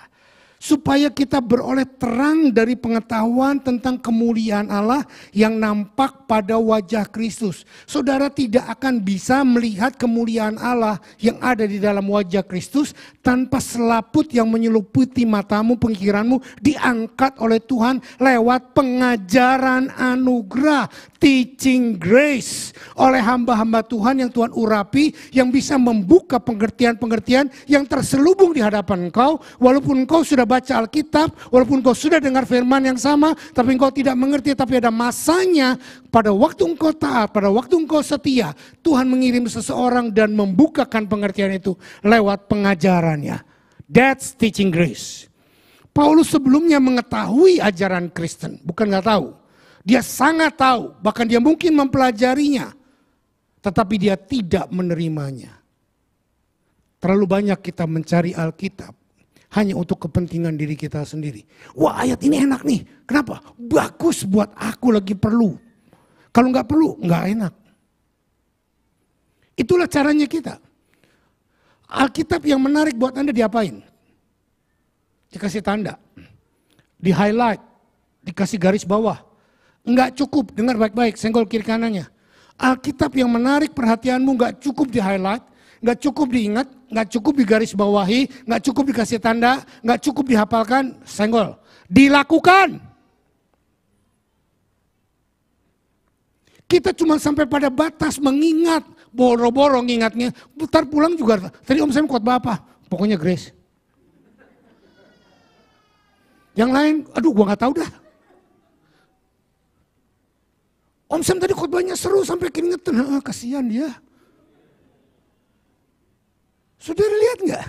A: supaya kita beroleh terang dari pengetahuan tentang kemuliaan Allah yang nampak pada wajah Kristus. Saudara tidak akan bisa melihat kemuliaan Allah yang ada di dalam wajah Kristus tanpa selaput yang menyeluputi matamu, pengkiranmu diangkat oleh Tuhan lewat pengajaran anugerah, teaching grace oleh hamba-hamba Tuhan yang Tuhan urapi yang bisa membuka pengertian-pengertian yang terselubung di hadapan engkau walaupun engkau sudah baca Alkitab, walaupun kau sudah dengar firman yang sama, tapi engkau tidak mengerti, tapi ada masanya pada waktu engkau taat, pada waktu engkau setia, Tuhan mengirim seseorang dan membukakan pengertian itu lewat pengajarannya. That's teaching grace. Paulus sebelumnya mengetahui ajaran Kristen, bukan nggak tahu. Dia sangat tahu, bahkan dia mungkin mempelajarinya. Tetapi dia tidak menerimanya. Terlalu banyak kita mencari Alkitab hanya untuk kepentingan diri kita sendiri. Wah ayat ini enak nih. Kenapa? Bagus buat aku lagi perlu. Kalau nggak perlu, nggak enak. Itulah caranya kita. Alkitab yang menarik buat Anda diapain? Dikasih tanda. Di highlight. Dikasih garis bawah. Nggak cukup, dengar baik-baik, senggol kiri kanannya. Alkitab yang menarik perhatianmu nggak cukup di highlight, nggak cukup diingat, nggak cukup digaris bawahi, nggak cukup dikasih tanda, nggak cukup dihafalkan, senggol. Dilakukan. Kita cuma sampai pada batas mengingat, boro-boro ingatnya, Putar pulang juga, tadi Om Sam kuat apa? Pokoknya grace. Yang lain, aduh gua nggak tahu dah. Om Sam tadi khotbahnya seru sampai keringetan, ah, kasihan dia. Saudara lihat nggak?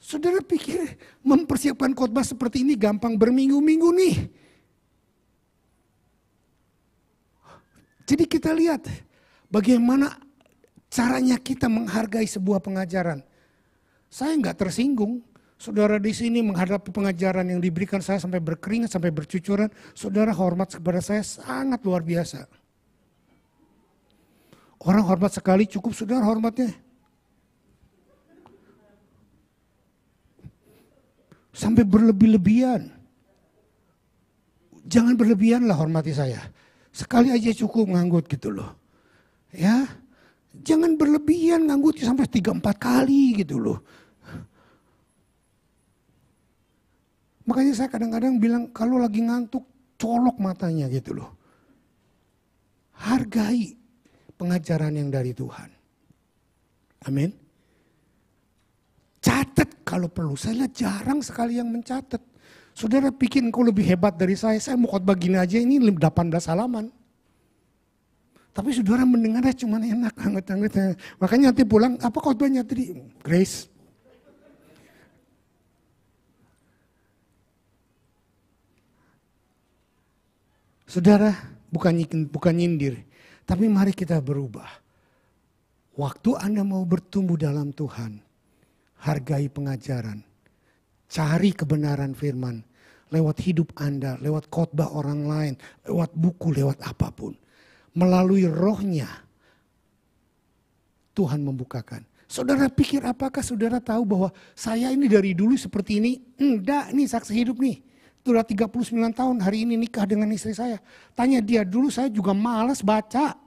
A: Saudara pikir mempersiapkan khotbah seperti ini gampang berminggu-minggu nih. Jadi kita lihat bagaimana caranya kita menghargai sebuah pengajaran. Saya nggak tersinggung, saudara di sini menghadapi pengajaran yang diberikan saya sampai berkeringat, sampai bercucuran. Saudara hormat kepada saya sangat luar biasa. Orang hormat sekali cukup sudah hormatnya. Sampai berlebih-lebihan. Jangan berlebihan lah hormati saya. Sekali aja cukup nganggut gitu loh. Ya, jangan berlebihan nganggut sampai tiga empat kali gitu loh. Makanya saya kadang-kadang bilang kalau lagi ngantuk colok matanya gitu loh. Hargai pengajaran yang dari Tuhan. Amin. Catat kalau perlu. Saya jarang sekali yang mencatat. Saudara bikin kau lebih hebat dari saya, saya mau khotbah gini aja ini 18 halaman. Tapi saudara mendengarnya cuma enak, hangat-hangat. Makanya nanti pulang, apa khotbahnya tadi? Grace. Saudara, bukan bukan nyindir. Tapi mari kita berubah. Waktu Anda mau bertumbuh dalam Tuhan, hargai pengajaran. Cari kebenaran firman lewat hidup Anda, lewat khotbah orang lain, lewat buku, lewat apapun. Melalui rohnya, Tuhan membukakan. Saudara pikir apakah saudara tahu bahwa saya ini dari dulu seperti ini? Enggak ini saksi hidup nih sudah 39 tahun hari ini nikah dengan istri saya. Tanya dia dulu saya juga malas baca.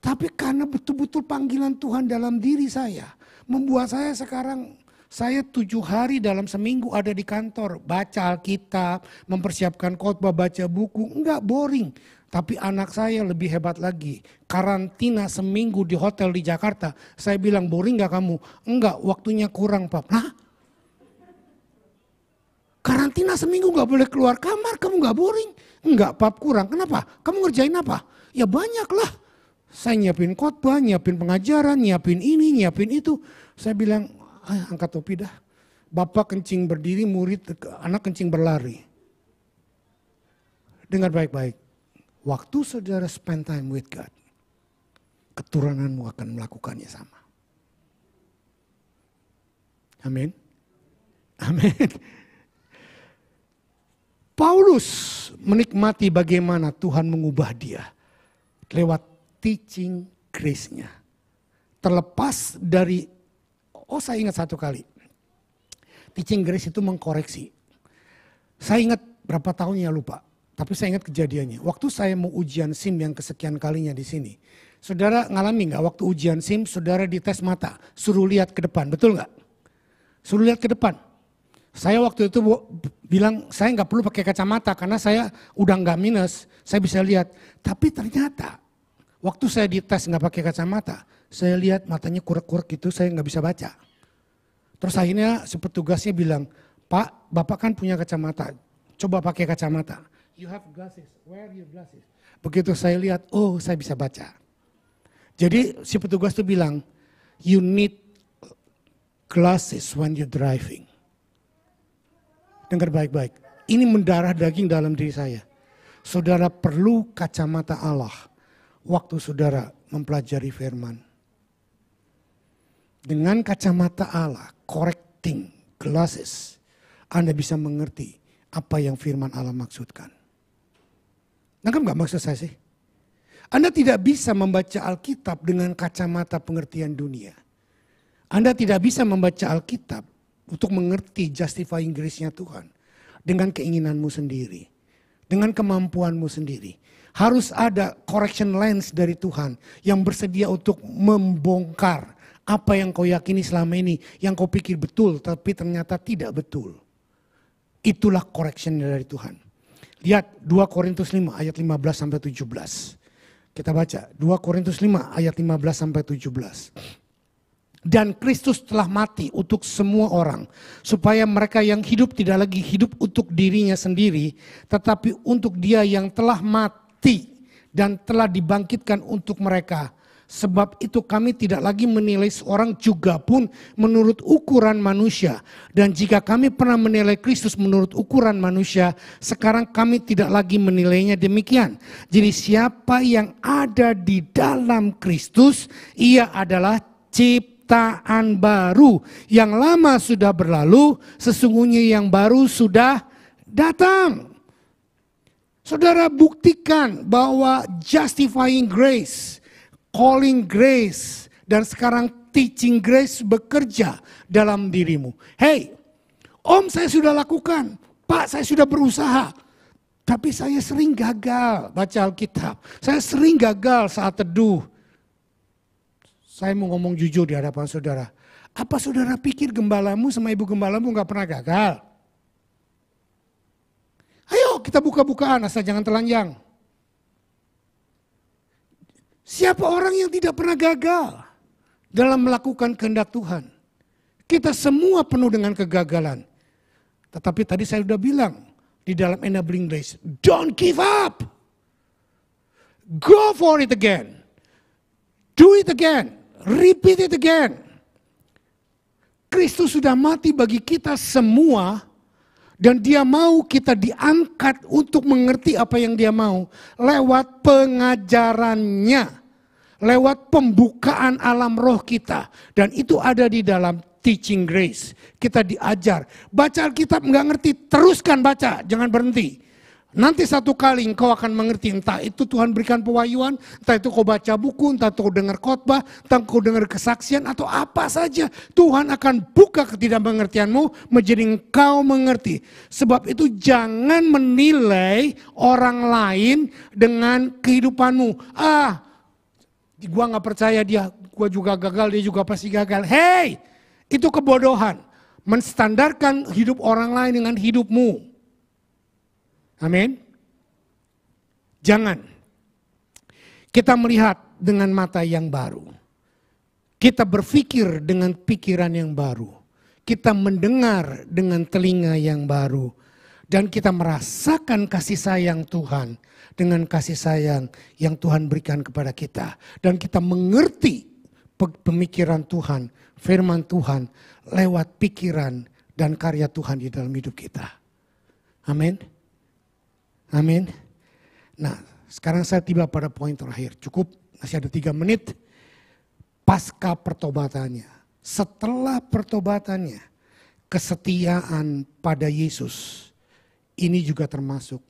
A: Tapi karena betul-betul panggilan Tuhan dalam diri saya. Membuat saya sekarang saya tujuh hari dalam seminggu ada di kantor, baca Alkitab, mempersiapkan khotbah, baca buku, enggak boring. Tapi anak saya lebih hebat lagi, karantina seminggu di hotel di Jakarta. Saya bilang, boring gak kamu? Enggak, waktunya kurang, Pak. Nah, karantina seminggu nggak boleh keluar kamar, kamu nggak boring. Nggak, pap kurang. Kenapa? Kamu ngerjain apa? Ya banyak lah. Saya nyiapin khotbah, nyiapin pengajaran, nyiapin ini, nyiapin itu. Saya bilang, ah, angkat topi dah. Bapak kencing berdiri, murid, anak kencing berlari. Dengar baik-baik. Waktu saudara spend time with God, keturunanmu akan melakukannya sama. Amin. Amin. Paulus menikmati bagaimana Tuhan mengubah dia lewat teaching grace-nya. Terlepas dari, oh saya ingat satu kali, teaching grace itu mengkoreksi. Saya ingat berapa tahunnya lupa, tapi saya ingat kejadiannya. Waktu saya mau ujian SIM yang kesekian kalinya di sini, saudara ngalami nggak waktu ujian SIM, saudara dites mata, suruh lihat ke depan, betul nggak? Suruh lihat ke depan, saya waktu itu bilang saya nggak perlu pakai kacamata karena saya udah nggak minus, saya bisa lihat. Tapi ternyata waktu saya dites nggak pakai kacamata, saya lihat matanya kurek-kurek gitu, saya nggak bisa baca. Terus akhirnya si petugasnya bilang, Pak, Bapak kan punya kacamata, coba pakai kacamata. You have glasses, wear your glasses. Begitu saya lihat, oh saya bisa baca. Jadi si petugas itu bilang, you need glasses when you're driving. Dengar baik-baik. Ini mendarah daging dalam diri saya. Saudara perlu kacamata Allah waktu saudara mempelajari firman. Dengan kacamata Allah, correcting glasses, Anda bisa mengerti apa yang firman Allah maksudkan. kamu nggak maksud saya sih? Anda tidak bisa membaca Alkitab dengan kacamata pengertian dunia. Anda tidak bisa membaca Alkitab untuk mengerti justifying grace-nya Tuhan dengan keinginanmu sendiri, dengan kemampuanmu sendiri. Harus ada correction lens dari Tuhan yang bersedia untuk membongkar apa yang kau yakini selama ini, yang kau pikir betul tapi ternyata tidak betul. Itulah correction dari Tuhan. Lihat 2 Korintus 5 ayat 15 sampai 17. Kita baca 2 Korintus 5 ayat 15 sampai 17. Dan Kristus telah mati untuk semua orang, supaya mereka yang hidup tidak lagi hidup untuk dirinya sendiri, tetapi untuk Dia yang telah mati dan telah dibangkitkan untuk mereka. Sebab itu kami tidak lagi menilai seorang juga pun menurut ukuran manusia. Dan jika kami pernah menilai Kristus menurut ukuran manusia, sekarang kami tidak lagi menilainya demikian. Jadi siapa yang ada di dalam Kristus, ia adalah cipta ciptaan baru. Yang lama sudah berlalu, sesungguhnya yang baru sudah datang. Saudara buktikan bahwa justifying grace, calling grace, dan sekarang teaching grace bekerja dalam dirimu. Hey, om saya sudah lakukan, pak saya sudah berusaha, tapi saya sering gagal baca Alkitab. Saya sering gagal saat teduh. Saya mau ngomong jujur di hadapan saudara. Apa saudara pikir gembalamu sama ibu gembalamu nggak pernah gagal? Ayo kita buka-bukaan asal jangan telanjang. Siapa orang yang tidak pernah gagal dalam melakukan kehendak Tuhan? Kita semua penuh dengan kegagalan. Tetapi tadi saya sudah bilang di dalam enabling grace, don't give up. Go for it again. Do it again. Repeat it again. Kristus sudah mati bagi kita semua dan dia mau kita diangkat untuk mengerti apa yang dia mau lewat pengajarannya, lewat pembukaan alam roh kita dan itu ada di dalam teaching grace. Kita diajar, baca Alkitab nggak ngerti, teruskan baca, jangan berhenti. Nanti satu kali engkau akan mengerti, entah itu Tuhan berikan pewahyuan, entah itu kau baca buku, entah itu kau dengar khotbah, entah kau dengar kesaksian, atau apa saja. Tuhan akan buka ketidakmengertianmu menjadi engkau mengerti. Sebab itu jangan menilai orang lain dengan kehidupanmu. Ah, gua gak percaya dia, gua juga gagal, dia juga pasti gagal. Hei, itu kebodohan. Menstandarkan hidup orang lain dengan hidupmu. Amin. Jangan. Kita melihat dengan mata yang baru. Kita berpikir dengan pikiran yang baru. Kita mendengar dengan telinga yang baru. Dan kita merasakan kasih sayang Tuhan dengan kasih sayang yang Tuhan berikan kepada kita. Dan kita mengerti pemikiran Tuhan, firman Tuhan lewat pikiran dan karya Tuhan di dalam hidup kita. Amin. Amin. Nah, sekarang saya tiba pada poin terakhir. Cukup, masih ada tiga menit. Pasca pertobatannya. Setelah pertobatannya, kesetiaan pada Yesus. Ini juga termasuk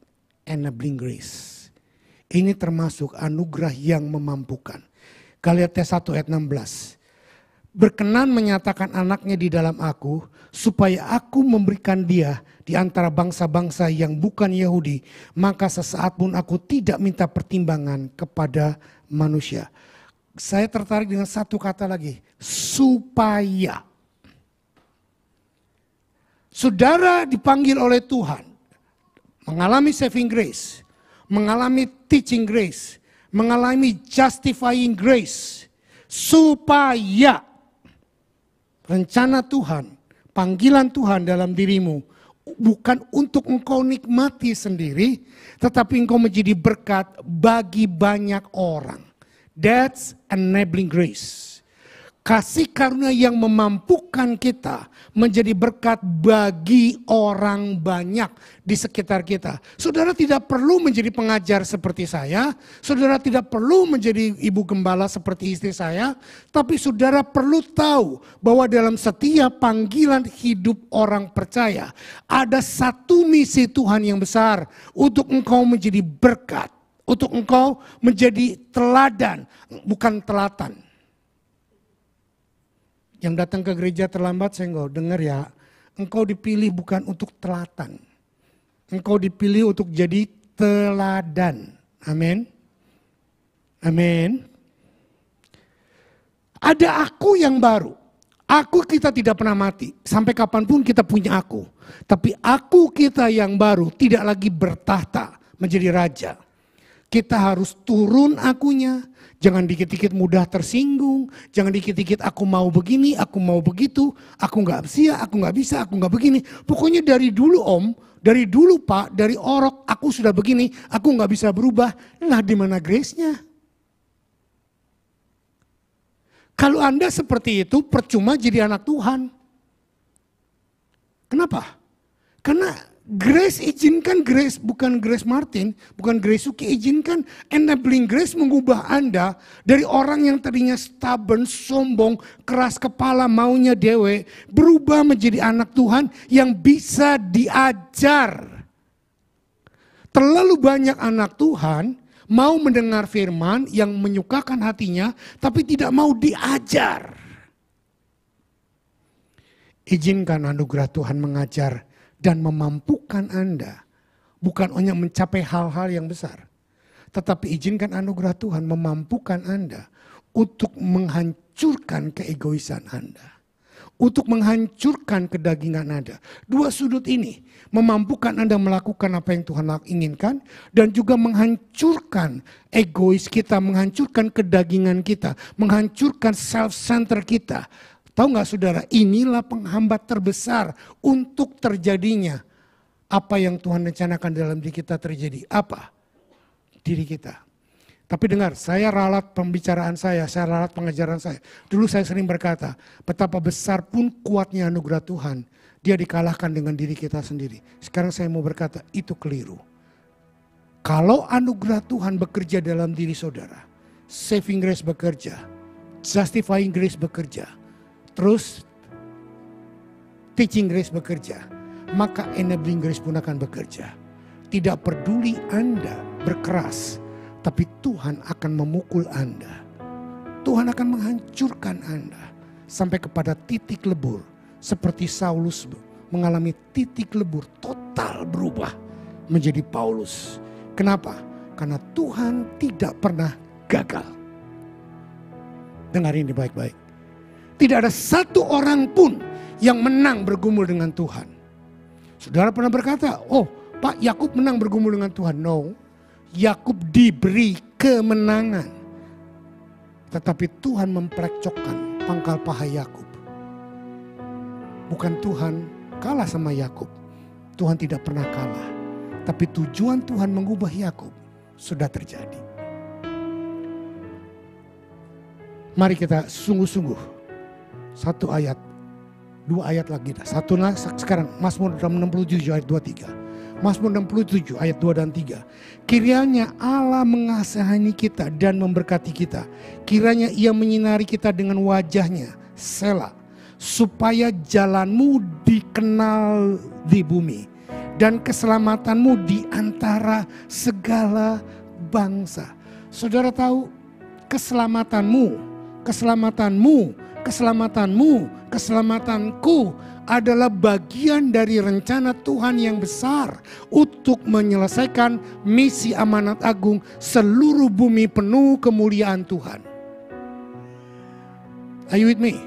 A: enabling grace. Ini termasuk anugerah yang memampukan. Galatia 1 ayat 16 berkenan menyatakan anaknya di dalam aku, supaya aku memberikan dia di antara bangsa-bangsa yang bukan Yahudi, maka sesaat pun aku tidak minta pertimbangan kepada manusia. Saya tertarik dengan satu kata lagi, supaya. Saudara dipanggil oleh Tuhan, mengalami saving grace, mengalami teaching grace, mengalami justifying grace, supaya rencana Tuhan, panggilan Tuhan dalam dirimu bukan untuk engkau nikmati sendiri, tetapi engkau menjadi berkat bagi banyak orang. That's enabling grace. Kasih karunia yang memampukan kita menjadi berkat bagi orang banyak di sekitar kita. Saudara tidak perlu menjadi pengajar seperti saya, saudara tidak perlu menjadi ibu gembala seperti istri saya, tapi saudara perlu tahu bahwa dalam setiap panggilan hidup orang percaya ada satu misi Tuhan yang besar untuk engkau menjadi berkat untuk engkau menjadi teladan, bukan telatan yang datang ke gereja terlambat senggol, dengar ya. Engkau dipilih bukan untuk telatan. Engkau dipilih untuk jadi teladan. Amin. Amin. Ada aku yang baru. Aku kita tidak pernah mati. Sampai kapanpun kita punya aku. Tapi aku kita yang baru tidak lagi bertahta menjadi raja. Kita harus turun akunya, Jangan dikit-dikit mudah tersinggung. Jangan dikit-dikit aku mau begini, aku mau begitu. Aku gak siap, aku gak bisa, aku gak begini. Pokoknya dari dulu om, dari dulu pak, dari orok aku sudah begini. Aku gak bisa berubah. Nah di mana grace-nya? Kalau Anda seperti itu percuma jadi anak Tuhan. Kenapa? Karena Grace izinkan grace, bukan grace Martin, bukan grace Suki, izinkan enabling grace mengubah Anda dari orang yang tadinya stubborn, sombong, keras kepala, maunya dewe, berubah menjadi anak Tuhan yang bisa diajar. Terlalu banyak anak Tuhan mau mendengar firman yang menyukakan hatinya, tapi tidak mau diajar. Izinkan anugerah Tuhan mengajar dan memampukan Anda bukan hanya mencapai hal-hal yang besar, tetapi izinkan anugerah Tuhan memampukan Anda untuk menghancurkan keegoisan Anda. Untuk menghancurkan kedagingan Anda. Dua sudut ini memampukan Anda melakukan apa yang Tuhan inginkan. Dan juga menghancurkan egois kita, menghancurkan kedagingan kita. Menghancurkan self-center kita. Tahu nggak saudara, inilah penghambat terbesar untuk terjadinya apa yang Tuhan rencanakan dalam diri kita terjadi. Apa? Diri kita. Tapi dengar, saya ralat pembicaraan saya, saya ralat pengajaran saya. Dulu saya sering berkata, betapa besar pun kuatnya anugerah Tuhan, dia dikalahkan dengan diri kita sendiri. Sekarang saya mau berkata, itu keliru. Kalau anugerah Tuhan bekerja dalam diri saudara, saving grace bekerja, justifying grace bekerja, terus teaching grace bekerja, maka enabling grace pun akan bekerja. Tidak peduli Anda berkeras, tapi Tuhan akan memukul Anda. Tuhan akan menghancurkan Anda sampai kepada titik lebur. Seperti Saulus mengalami titik lebur total berubah menjadi Paulus. Kenapa? Karena Tuhan tidak pernah gagal. Dengar ini baik-baik. Tidak ada satu orang pun yang menang bergumul dengan Tuhan. Saudara pernah berkata, oh Pak Yakub menang bergumul dengan Tuhan. No, Yakub diberi kemenangan. Tetapi Tuhan mempercokkan pangkal paha Yakub. Bukan Tuhan kalah sama Yakub. Tuhan tidak pernah kalah. Tapi tujuan Tuhan mengubah Yakub sudah terjadi. Mari kita sungguh-sungguh satu ayat. Dua ayat lagi dah. Satu lah sekarang Mazmur 67 ayat 23. Mazmur 67 ayat 2 dan 3. Kiranya Allah mengasihani kita dan memberkati kita. Kiranya ia menyinari kita dengan wajahnya. sela, Supaya jalanmu dikenal di bumi. Dan keselamatanmu di antara segala bangsa. Saudara tahu keselamatanmu, keselamatanmu keselamatanmu, keselamatanku adalah bagian dari rencana Tuhan yang besar untuk menyelesaikan misi amanat agung seluruh bumi penuh kemuliaan Tuhan. Are you with me?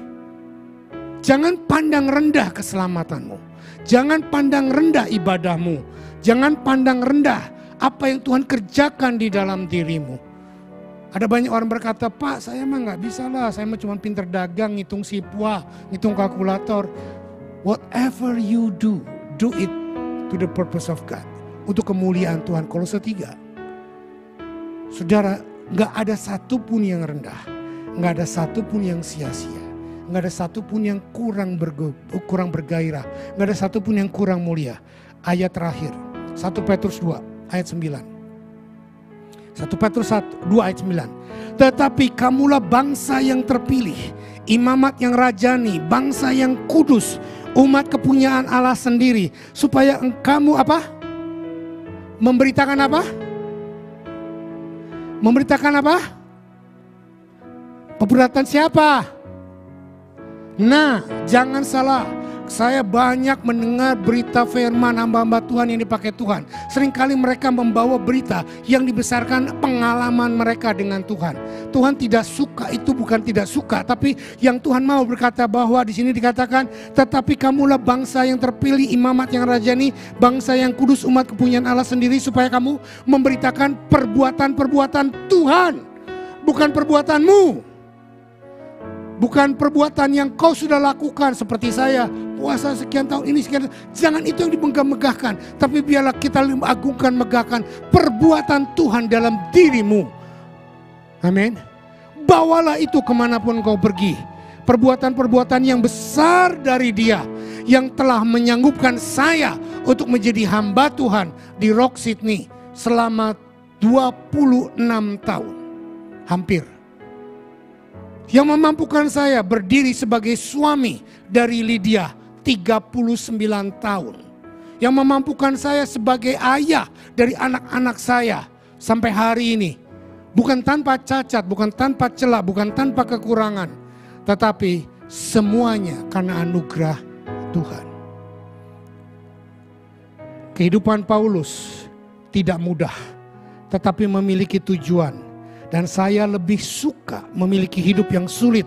A: Jangan pandang rendah keselamatanmu. Jangan pandang rendah ibadahmu. Jangan pandang rendah apa yang Tuhan kerjakan di dalam dirimu. Ada banyak orang berkata, Pak saya mah nggak bisa lah, saya mah cuma pinter dagang, ngitung sipwa, ngitung kalkulator. Whatever you do, do it to the purpose of God. Untuk kemuliaan Tuhan. Kalau setiga, saudara nggak ada satu pun yang rendah, nggak ada satu pun yang sia-sia, nggak ada satu pun yang kurang berge, kurang bergairah, nggak ada satu pun yang kurang mulia. Ayat terakhir, 1 Petrus 2 ayat 9. 1 Petrus 1, 2 ayat 9. Tetapi kamulah bangsa yang terpilih, imamat yang rajani, bangsa yang kudus, umat kepunyaan Allah sendiri, supaya kamu apa? Memberitakan apa? Memberitakan apa? Pemberatan siapa? Nah, jangan salah saya banyak mendengar berita firman hamba-hamba Tuhan yang dipakai Tuhan. Seringkali mereka membawa berita yang dibesarkan pengalaman mereka dengan Tuhan. Tuhan tidak suka itu bukan tidak suka, tapi yang Tuhan mau berkata bahwa di sini dikatakan, tetapi kamulah bangsa yang terpilih, imamat yang rajani, bangsa yang kudus, umat kepunyaan Allah sendiri supaya kamu memberitakan perbuatan-perbuatan Tuhan, bukan perbuatanmu. Bukan perbuatan yang kau sudah lakukan seperti saya puasa sekian tahun ini sekian tahun. Jangan itu yang dimenggah-megahkan. Tapi biarlah kita agungkan, megahkan perbuatan Tuhan dalam dirimu. Amin. Bawalah itu kemanapun kau pergi. Perbuatan-perbuatan yang besar dari dia. Yang telah menyanggupkan saya untuk menjadi hamba Tuhan di Rock Sydney selama 26 tahun. Hampir yang memampukan saya berdiri sebagai suami dari Lydia 39 tahun. Yang memampukan saya sebagai ayah dari anak-anak saya sampai hari ini. Bukan tanpa cacat, bukan tanpa celah, bukan tanpa kekurangan. Tetapi semuanya karena anugerah Tuhan. Kehidupan Paulus tidak mudah, tetapi memiliki tujuan. Dan saya lebih suka memiliki hidup yang sulit,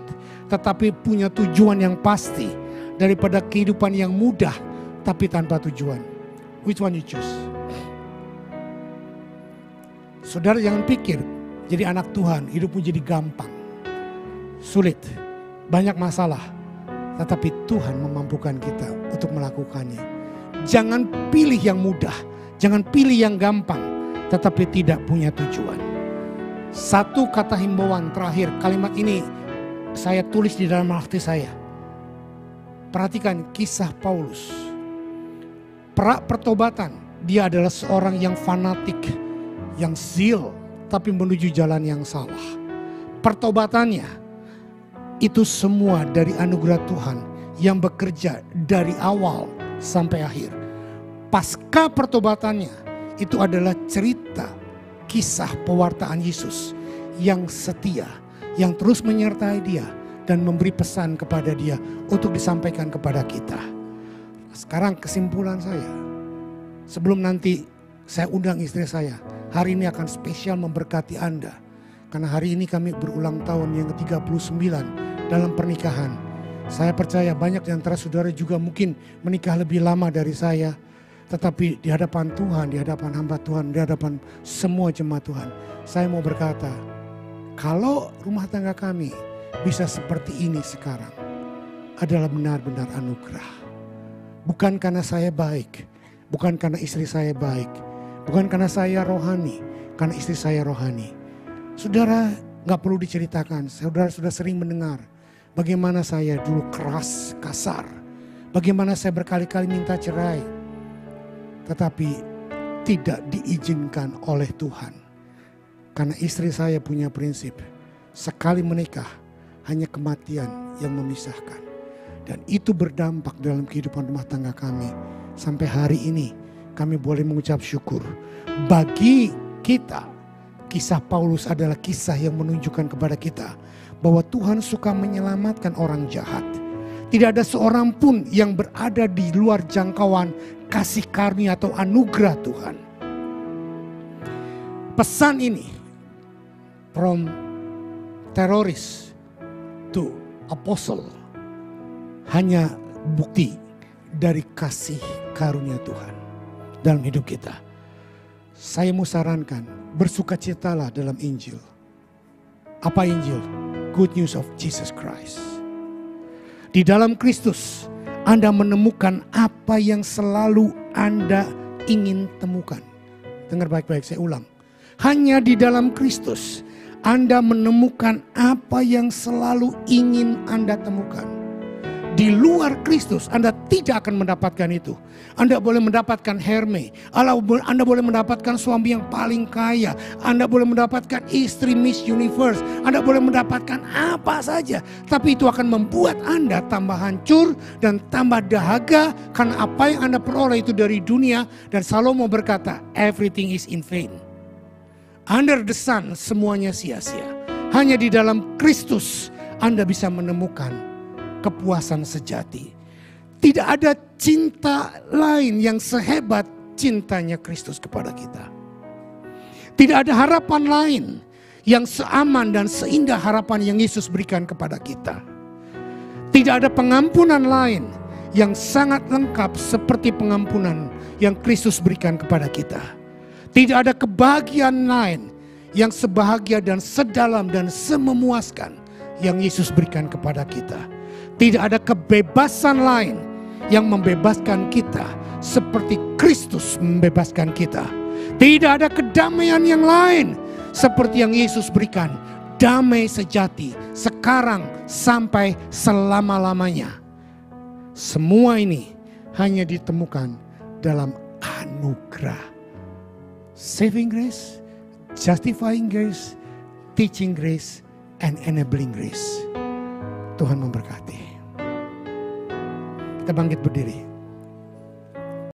A: tetapi punya tujuan yang pasti daripada kehidupan yang mudah tapi tanpa tujuan. Which one you choose? Saudara jangan pikir jadi anak Tuhan hidupmu jadi gampang. Sulit, banyak masalah. Tetapi Tuhan memampukan kita untuk melakukannya. Jangan pilih yang mudah, jangan pilih yang gampang, tetapi tidak punya tujuan. Satu kata himbauan terakhir, kalimat ini saya tulis di dalam hati saya Perhatikan kisah Paulus. Pra pertobatan, dia adalah seorang yang fanatik, yang zeal, tapi menuju jalan yang salah. Pertobatannya itu semua dari anugerah Tuhan yang bekerja dari awal sampai akhir. Pasca pertobatannya itu adalah cerita kisah pewartaan Yesus yang setia, yang terus menyertai dia dan memberi pesan kepada dia untuk disampaikan kepada kita. Sekarang kesimpulan saya, sebelum nanti saya undang istri saya, hari ini akan spesial memberkati Anda. Karena hari ini kami berulang tahun yang ke-39 dalam pernikahan. Saya percaya banyak di antara saudara juga mungkin menikah lebih lama dari saya. Tetapi di hadapan Tuhan, di hadapan hamba Tuhan, di hadapan semua jemaat Tuhan. Saya mau berkata, kalau rumah tangga kami bisa seperti ini sekarang adalah benar-benar anugerah. Bukan karena saya baik, bukan karena istri saya baik, bukan karena saya rohani, karena istri saya rohani. Saudara nggak perlu diceritakan, saudara sudah sering mendengar bagaimana saya dulu keras, kasar. Bagaimana saya berkali-kali minta cerai. Tetapi tidak diizinkan oleh Tuhan. Karena istri saya punya prinsip, sekali menikah hanya kematian yang memisahkan. Dan itu berdampak dalam kehidupan rumah tangga kami. Sampai hari ini kami boleh mengucap syukur. Bagi kita, kisah Paulus adalah kisah yang menunjukkan kepada kita bahwa Tuhan suka menyelamatkan orang jahat. Tidak ada seorang pun yang berada di luar jangkauan kasih karunia atau anugerah Tuhan. Pesan ini from teroris itu apostle hanya bukti dari kasih karunia Tuhan dalam hidup kita. Saya mau sarankan bersukacitalah dalam Injil. Apa Injil? Good news of Jesus Christ. Di dalam Kristus Anda menemukan apa yang selalu Anda ingin temukan. Dengar baik-baik, saya ulang. Hanya di dalam Kristus anda menemukan apa yang selalu ingin Anda temukan. Di luar Kristus, Anda tidak akan mendapatkan itu. Anda boleh mendapatkan Herme, Anda boleh mendapatkan suami yang paling kaya, Anda boleh mendapatkan istri Miss Universe, Anda boleh mendapatkan apa saja, tapi itu akan membuat Anda tambah hancur dan tambah dahaga karena apa yang Anda peroleh itu dari dunia. Dan Salomo berkata, "Everything is in vain." Under the sun semuanya sia-sia. Hanya di dalam Kristus Anda bisa menemukan kepuasan sejati. Tidak ada cinta lain yang sehebat cintanya Kristus kepada kita. Tidak ada harapan lain yang seaman dan seindah harapan yang Yesus berikan kepada kita. Tidak ada pengampunan lain yang sangat lengkap seperti pengampunan yang Kristus berikan kepada kita. Tidak ada kebahagiaan lain yang sebahagia dan sedalam dan sememuaskan yang Yesus berikan kepada kita. Tidak ada kebebasan lain yang membebaskan kita seperti Kristus membebaskan kita. Tidak ada kedamaian yang lain seperti yang Yesus berikan. Damai sejati sekarang sampai selama-lamanya. Semua ini hanya ditemukan dalam anugerah saving grace, justifying grace, teaching grace, and enabling grace. Tuhan memberkati. Kita bangkit berdiri.